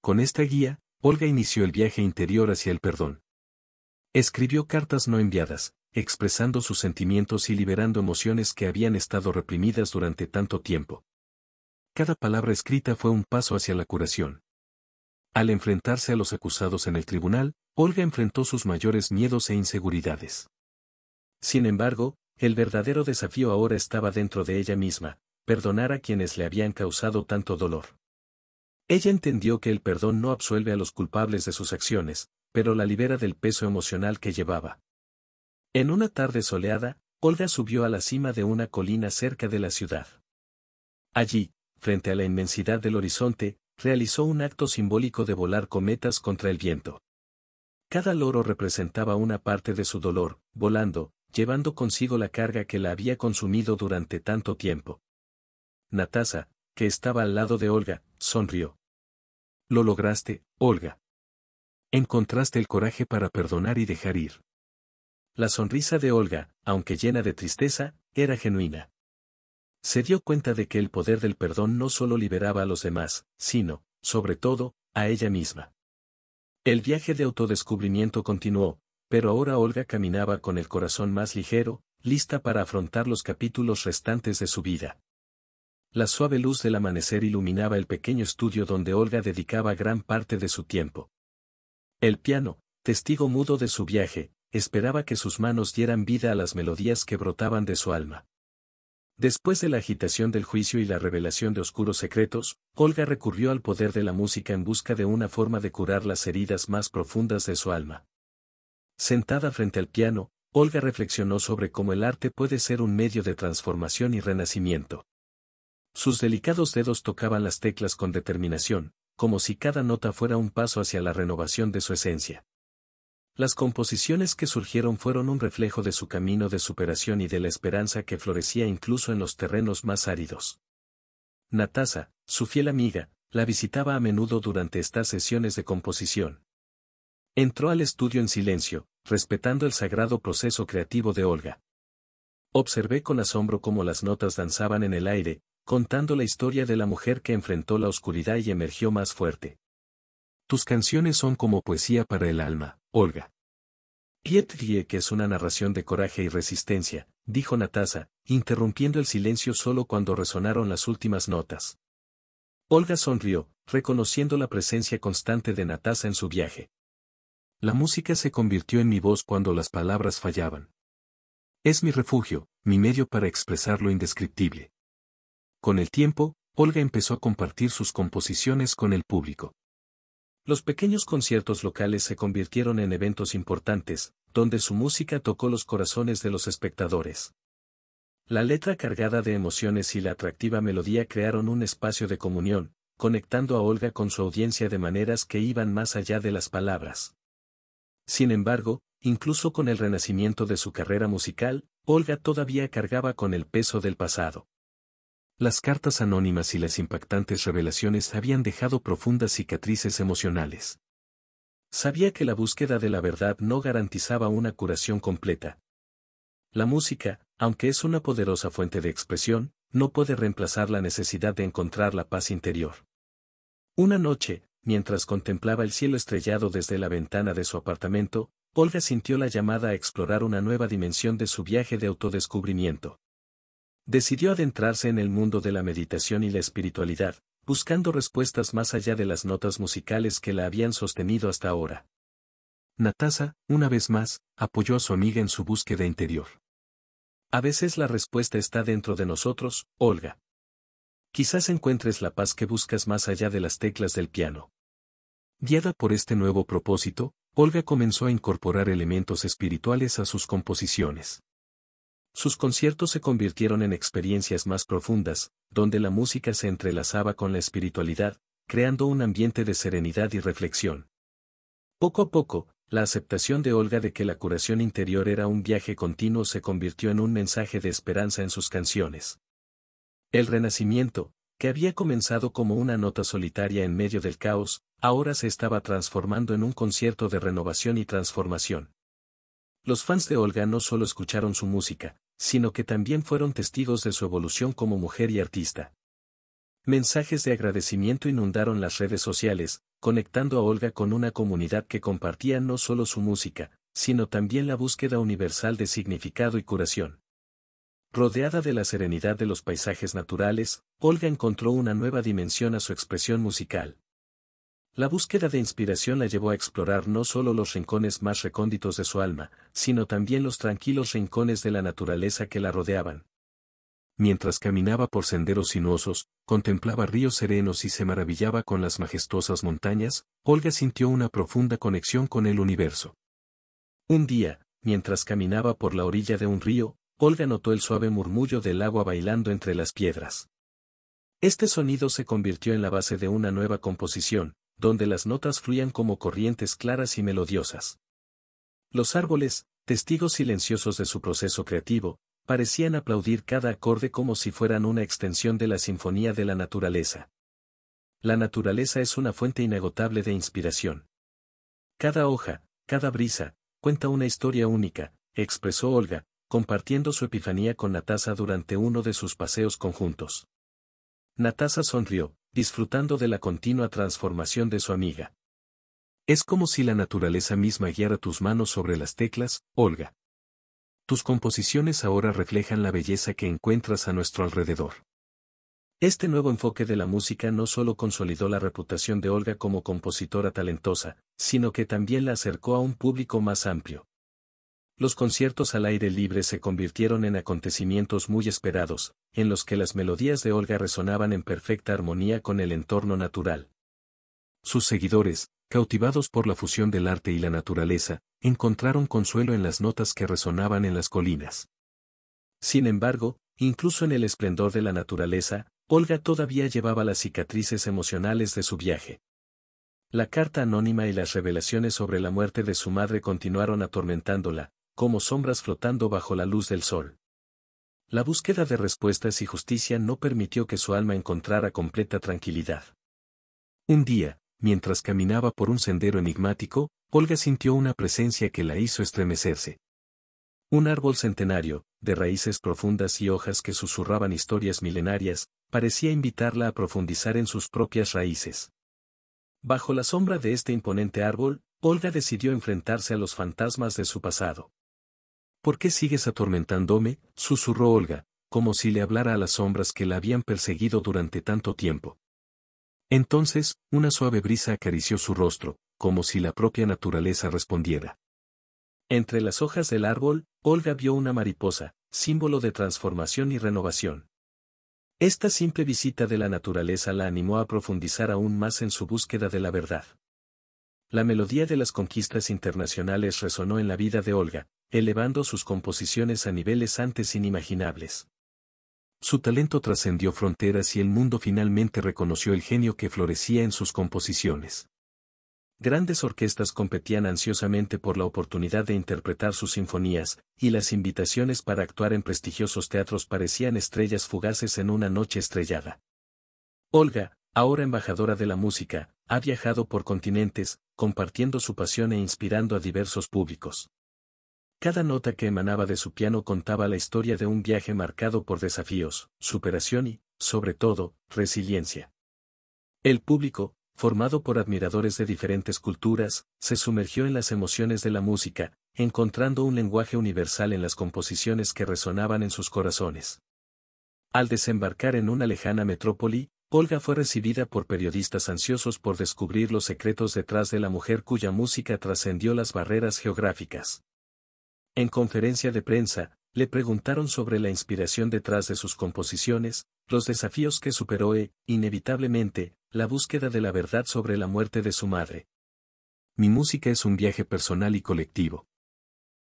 Con esta guía, Olga inició el viaje interior hacia el perdón. Escribió cartas no enviadas, expresando sus sentimientos y liberando emociones que habían estado reprimidas durante tanto tiempo. Cada palabra escrita fue un paso hacia la curación. Al enfrentarse a los acusados en el tribunal, Olga enfrentó sus mayores miedos e inseguridades. Sin embargo, el verdadero desafío ahora estaba dentro de ella misma, perdonar a quienes le habían causado tanto dolor. Ella entendió que el perdón no absuelve a los culpables de sus acciones, pero la libera del peso emocional que llevaba. En una tarde soleada, Olga subió a la cima de una colina cerca de la ciudad. Allí, frente a la inmensidad del horizonte, realizó un acto simbólico de volar cometas contra el viento. Cada loro representaba una parte de su dolor, volando, llevando consigo la carga que la había consumido durante tanto tiempo. Natasa, que estaba al lado de Olga, sonrió. Lo lograste, Olga. Encontraste el coraje para perdonar y dejar ir. La sonrisa de Olga, aunque llena de tristeza, era genuina. Se dio cuenta de que el poder del perdón no solo liberaba a los demás, sino, sobre todo, a ella misma. El viaje de autodescubrimiento continuó, pero ahora Olga caminaba con el corazón más ligero, lista para afrontar los capítulos restantes de su vida. La suave luz del amanecer iluminaba el pequeño estudio donde Olga dedicaba gran parte de su tiempo. El piano, testigo mudo de su viaje, esperaba que sus manos dieran vida a las melodías que brotaban de su alma. Después de la agitación del juicio y la revelación de oscuros secretos, Olga recurrió al poder de la música en busca de una forma de curar las heridas más profundas de su alma. Sentada frente al piano, Olga reflexionó sobre cómo el arte puede ser un medio de transformación y renacimiento. Sus delicados dedos tocaban las teclas con determinación, como si cada nota fuera un paso hacia la renovación de su esencia. Las composiciones que surgieron fueron un reflejo de su camino de superación y de la esperanza que florecía incluso en los terrenos más áridos. Natasa, su fiel amiga, la visitaba a menudo durante estas sesiones de composición. Entró al estudio en silencio, respetando el sagrado proceso creativo de Olga. Observé con asombro cómo las notas danzaban en el aire, contando la historia de la mujer que enfrentó la oscuridad y emergió más fuerte. Tus canciones son como poesía para el alma. Olga. Piet que es una narración de coraje y resistencia, dijo Natasa, interrumpiendo el silencio solo cuando resonaron las últimas notas. Olga sonrió, reconociendo la presencia constante de Natasa en su viaje. La música se convirtió en mi voz cuando las palabras fallaban. Es mi refugio, mi medio para expresar lo indescriptible. Con el tiempo, Olga empezó a compartir sus composiciones con el público. Los pequeños conciertos locales se convirtieron en eventos importantes, donde su música tocó los corazones de los espectadores. La letra cargada de emociones y la atractiva melodía crearon un espacio de comunión, conectando a Olga con su audiencia de maneras que iban más allá de las palabras. Sin embargo, incluso con el renacimiento de su carrera musical, Olga todavía cargaba con el peso del pasado. Las cartas anónimas y las impactantes revelaciones habían dejado profundas cicatrices emocionales. Sabía que la búsqueda de la verdad no garantizaba una curación completa. La música, aunque es una poderosa fuente de expresión, no puede reemplazar la necesidad de encontrar la paz interior. Una noche, mientras contemplaba el cielo estrellado desde la ventana de su apartamento, Olga sintió la llamada a explorar una nueva dimensión de su viaje de autodescubrimiento. Decidió adentrarse en el mundo de la meditación y la espiritualidad, buscando respuestas más allá de las notas musicales que la habían sostenido hasta ahora. Natasha, una vez más, apoyó a su amiga en su búsqueda interior. A veces la respuesta está dentro de nosotros, Olga. Quizás encuentres la paz que buscas más allá de las teclas del piano. Guiada por este nuevo propósito, Olga comenzó a incorporar elementos espirituales a sus composiciones. Sus conciertos se convirtieron en experiencias más profundas, donde la música se entrelazaba con la espiritualidad, creando un ambiente de serenidad y reflexión. Poco a poco, la aceptación de Olga de que la curación interior era un viaje continuo se convirtió en un mensaje de esperanza en sus canciones. El renacimiento, que había comenzado como una nota solitaria en medio del caos, ahora se estaba transformando en un concierto de renovación y transformación. Los fans de Olga no solo escucharon su música, sino que también fueron testigos de su evolución como mujer y artista. Mensajes de agradecimiento inundaron las redes sociales, conectando a Olga con una comunidad que compartía no solo su música, sino también la búsqueda universal de significado y curación. Rodeada de la serenidad de los paisajes naturales, Olga encontró una nueva dimensión a su expresión musical. La búsqueda de inspiración la llevó a explorar no solo los rincones más recónditos de su alma, sino también los tranquilos rincones de la naturaleza que la rodeaban. Mientras caminaba por senderos sinuosos, contemplaba ríos serenos y se maravillaba con las majestuosas montañas, Olga sintió una profunda conexión con el universo. Un día, mientras caminaba por la orilla de un río, Olga notó el suave murmullo del agua bailando entre las piedras. Este sonido se convirtió en la base de una nueva composición, donde las notas fluían como corrientes claras y melodiosas. Los árboles, testigos silenciosos de su proceso creativo, parecían aplaudir cada acorde como si fueran una extensión de la sinfonía de la naturaleza. La naturaleza es una fuente inagotable de inspiración. Cada hoja, cada brisa, cuenta una historia única, expresó Olga, compartiendo su epifanía con Natasa durante uno de sus paseos conjuntos. Natasa sonrió, disfrutando de la continua transformación de su amiga. Es como si la naturaleza misma guiara tus manos sobre las teclas, Olga. Tus composiciones ahora reflejan la belleza que encuentras a nuestro alrededor. Este nuevo enfoque de la música no solo consolidó la reputación de Olga como compositora talentosa, sino que también la acercó a un público más amplio. Los conciertos al aire libre se convirtieron en acontecimientos muy esperados, en los que las melodías de Olga resonaban en perfecta armonía con el entorno natural. Sus seguidores, cautivados por la fusión del arte y la naturaleza, encontraron consuelo en las notas que resonaban en las colinas. Sin embargo, incluso en el esplendor de la naturaleza, Olga todavía llevaba las cicatrices emocionales de su viaje. La carta anónima y las revelaciones sobre la muerte de su madre continuaron atormentándola, como sombras flotando bajo la luz del sol. La búsqueda de respuestas y justicia no permitió que su alma encontrara completa tranquilidad. Un día, mientras caminaba por un sendero enigmático, Olga sintió una presencia que la hizo estremecerse. Un árbol centenario, de raíces profundas y hojas que susurraban historias milenarias, parecía invitarla a profundizar en sus propias raíces. Bajo la sombra de este imponente árbol, Olga decidió enfrentarse a los fantasmas de su pasado. ¿Por qué sigues atormentándome? susurró Olga, como si le hablara a las sombras que la habían perseguido durante tanto tiempo. Entonces, una suave brisa acarició su rostro, como si la propia naturaleza respondiera. Entre las hojas del árbol, Olga vio una mariposa, símbolo de transformación y renovación. Esta simple visita de la naturaleza la animó a profundizar aún más en su búsqueda de la verdad. La melodía de las conquistas internacionales resonó en la vida de Olga, elevando sus composiciones a niveles antes inimaginables. Su talento trascendió fronteras y el mundo finalmente reconoció el genio que florecía en sus composiciones. Grandes orquestas competían ansiosamente por la oportunidad de interpretar sus sinfonías, y las invitaciones para actuar en prestigiosos teatros parecían estrellas fugaces en una noche estrellada. Olga, ahora embajadora de la música, ha viajado por continentes, compartiendo su pasión e inspirando a diversos públicos. Cada nota que emanaba de su piano contaba la historia de un viaje marcado por desafíos, superación y, sobre todo, resiliencia. El público, formado por admiradores de diferentes culturas, se sumergió en las emociones de la música, encontrando un lenguaje universal en las composiciones que resonaban en sus corazones. Al desembarcar en una lejana metrópoli, Olga fue recibida por periodistas ansiosos por descubrir los secretos detrás de la mujer cuya música trascendió las barreras geográficas. En conferencia de prensa, le preguntaron sobre la inspiración detrás de sus composiciones, los desafíos que superó e, inevitablemente, la búsqueda de la verdad sobre la muerte de su madre. Mi música es un viaje personal y colectivo.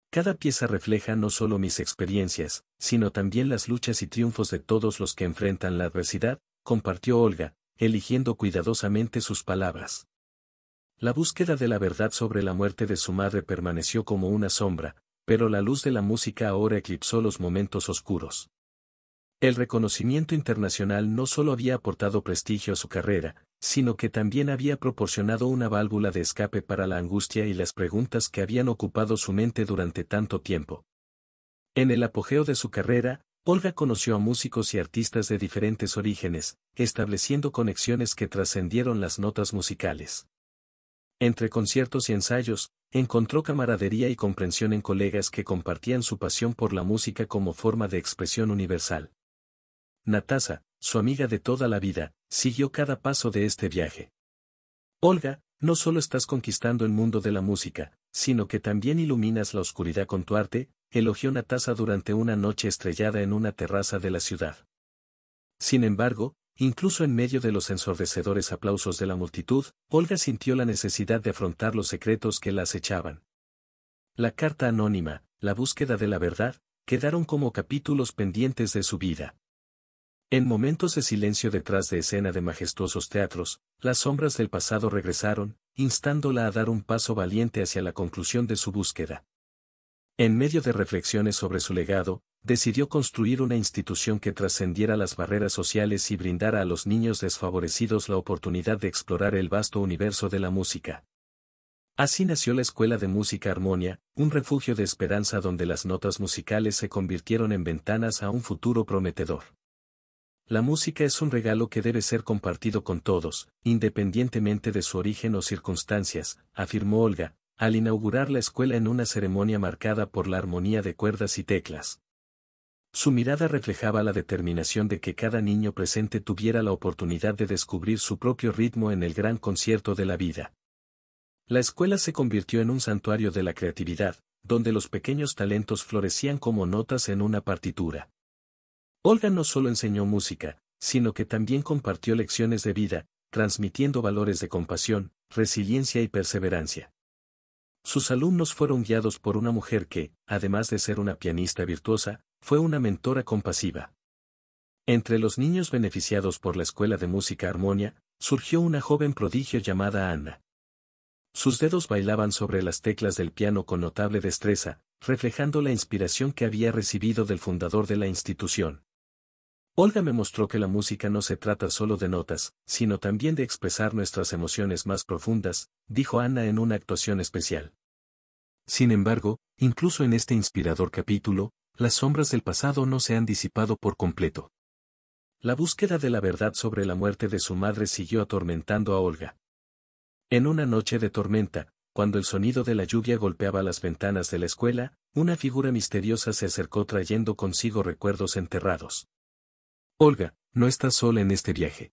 Cada pieza refleja no solo mis experiencias, sino también las luchas y triunfos de todos los que enfrentan la adversidad, compartió Olga, eligiendo cuidadosamente sus palabras. La búsqueda de la verdad sobre la muerte de su madre permaneció como una sombra, pero la luz de la música ahora eclipsó los momentos oscuros. El reconocimiento internacional no solo había aportado prestigio a su carrera, sino que también había proporcionado una válvula de escape para la angustia y las preguntas que habían ocupado su mente durante tanto tiempo. En el apogeo de su carrera, Olga conoció a músicos y artistas de diferentes orígenes, estableciendo conexiones que trascendieron las notas musicales. Entre conciertos y ensayos, encontró camaradería y comprensión en colegas que compartían su pasión por la música como forma de expresión universal. Natasa, su amiga de toda la vida, siguió cada paso de este viaje. Olga, no solo estás conquistando el mundo de la música, sino que también iluminas la oscuridad con tu arte, elogió Natasa durante una noche estrellada en una terraza de la ciudad. Sin embargo, Incluso en medio de los ensordecedores aplausos de la multitud, Olga sintió la necesidad de afrontar los secretos que la acechaban. La carta anónima, la búsqueda de la verdad, quedaron como capítulos pendientes de su vida. En momentos de silencio detrás de escena de majestuosos teatros, las sombras del pasado regresaron, instándola a dar un paso valiente hacia la conclusión de su búsqueda. En medio de reflexiones sobre su legado, decidió construir una institución que trascendiera las barreras sociales y brindara a los niños desfavorecidos la oportunidad de explorar el vasto universo de la música. Así nació la Escuela de Música Armonia, un refugio de esperanza donde las notas musicales se convirtieron en ventanas a un futuro prometedor. La música es un regalo que debe ser compartido con todos, independientemente de su origen o circunstancias, afirmó Olga, al inaugurar la escuela en una ceremonia marcada por la armonía de cuerdas y teclas. Su mirada reflejaba la determinación de que cada niño presente tuviera la oportunidad de descubrir su propio ritmo en el gran concierto de la vida. La escuela se convirtió en un santuario de la creatividad, donde los pequeños talentos florecían como notas en una partitura. Olga no solo enseñó música, sino que también compartió lecciones de vida, transmitiendo valores de compasión, resiliencia y perseverancia. Sus alumnos fueron guiados por una mujer que, además de ser una pianista virtuosa, fue una mentora compasiva. Entre los niños beneficiados por la Escuela de Música Armonia, surgió una joven prodigio llamada Ana Sus dedos bailaban sobre las teclas del piano con notable destreza, reflejando la inspiración que había recibido del fundador de la institución. Olga me mostró que la música no se trata solo de notas, sino también de expresar nuestras emociones más profundas, dijo Ana en una actuación especial. Sin embargo, incluso en este inspirador capítulo, las sombras del pasado no se han disipado por completo. La búsqueda de la verdad sobre la muerte de su madre siguió atormentando a Olga. En una noche de tormenta, cuando el sonido de la lluvia golpeaba las ventanas de la escuela, una figura misteriosa se acercó trayendo consigo recuerdos enterrados. Olga, no estás sola en este viaje.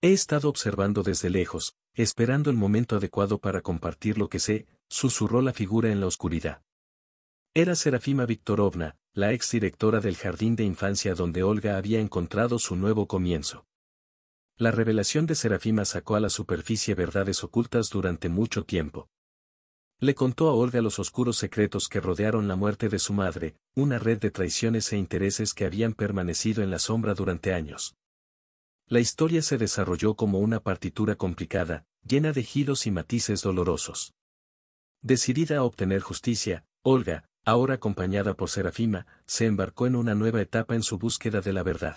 He estado observando desde lejos, esperando el momento adecuado para compartir lo que sé, susurró la figura en la oscuridad. Era Serafima Viktorovna, la directora del jardín de infancia donde Olga había encontrado su nuevo comienzo. La revelación de Serafima sacó a la superficie verdades ocultas durante mucho tiempo. Le contó a Olga los oscuros secretos que rodearon la muerte de su madre, una red de traiciones e intereses que habían permanecido en la sombra durante años. La historia se desarrolló como una partitura complicada, llena de giros y matices dolorosos. Decidida a obtener justicia, Olga, ahora acompañada por Serafima, se embarcó en una nueva etapa en su búsqueda de la verdad.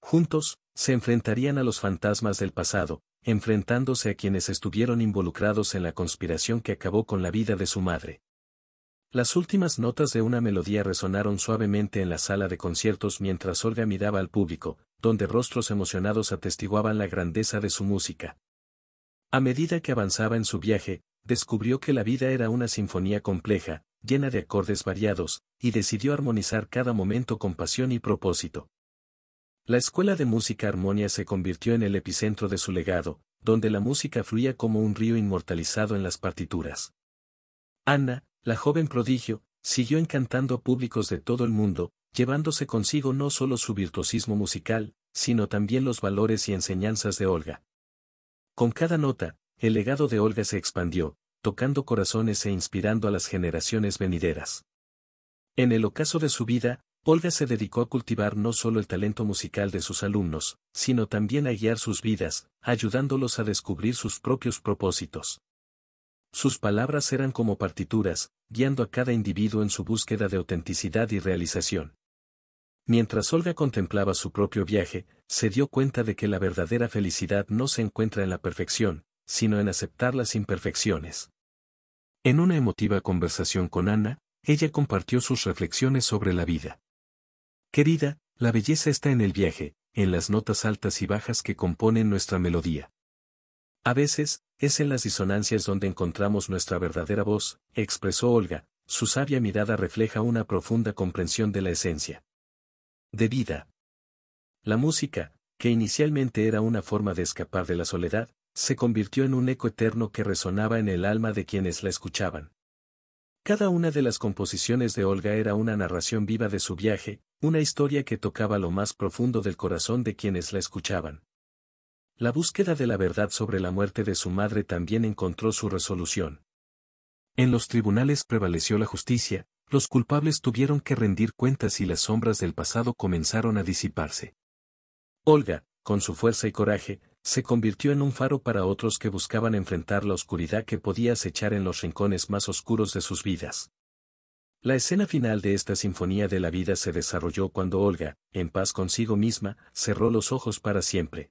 Juntos, se enfrentarían a los fantasmas del pasado, enfrentándose a quienes estuvieron involucrados en la conspiración que acabó con la vida de su madre. Las últimas notas de una melodía resonaron suavemente en la sala de conciertos mientras Olga miraba al público, donde rostros emocionados atestiguaban la grandeza de su música. A medida que avanzaba en su viaje, descubrió que la vida era una sinfonía compleja, llena de acordes variados, y decidió armonizar cada momento con pasión y propósito. La Escuela de Música Armonia se convirtió en el epicentro de su legado, donde la música fluía como un río inmortalizado en las partituras. Ana, la joven prodigio, siguió encantando a públicos de todo el mundo, llevándose consigo no solo su virtuosismo musical, sino también los valores y enseñanzas de Olga. Con cada nota, el legado de Olga se expandió, tocando corazones e inspirando a las generaciones venideras. En el ocaso de su vida, Olga se dedicó a cultivar no solo el talento musical de sus alumnos, sino también a guiar sus vidas, ayudándolos a descubrir sus propios propósitos. Sus palabras eran como partituras, guiando a cada individuo en su búsqueda de autenticidad y realización. Mientras Olga contemplaba su propio viaje, se dio cuenta de que la verdadera felicidad no se encuentra en la perfección, sino en aceptar las imperfecciones. En una emotiva conversación con Ana, ella compartió sus reflexiones sobre la vida. Querida, la belleza está en el viaje, en las notas altas y bajas que componen nuestra melodía. A veces, es en las disonancias donde encontramos nuestra verdadera voz, expresó Olga, su sabia mirada refleja una profunda comprensión de la esencia. De vida. La música, que inicialmente era una forma de escapar de la soledad, se convirtió en un eco eterno que resonaba en el alma de quienes la escuchaban. Cada una de las composiciones de Olga era una narración viva de su viaje, una historia que tocaba lo más profundo del corazón de quienes la escuchaban. La búsqueda de la verdad sobre la muerte de su madre también encontró su resolución. En los tribunales prevaleció la justicia, los culpables tuvieron que rendir cuentas y las sombras del pasado comenzaron a disiparse. Olga, con su fuerza y coraje, se convirtió en un faro para otros que buscaban enfrentar la oscuridad que podía acechar en los rincones más oscuros de sus vidas. La escena final de esta sinfonía de la vida se desarrolló cuando Olga, en paz consigo misma, cerró los ojos para siempre.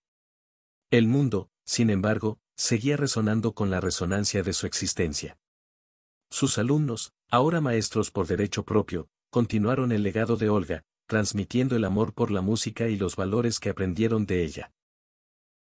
El mundo, sin embargo, seguía resonando con la resonancia de su existencia. Sus alumnos, ahora maestros por derecho propio, continuaron el legado de Olga, transmitiendo el amor por la música y los valores que aprendieron de ella.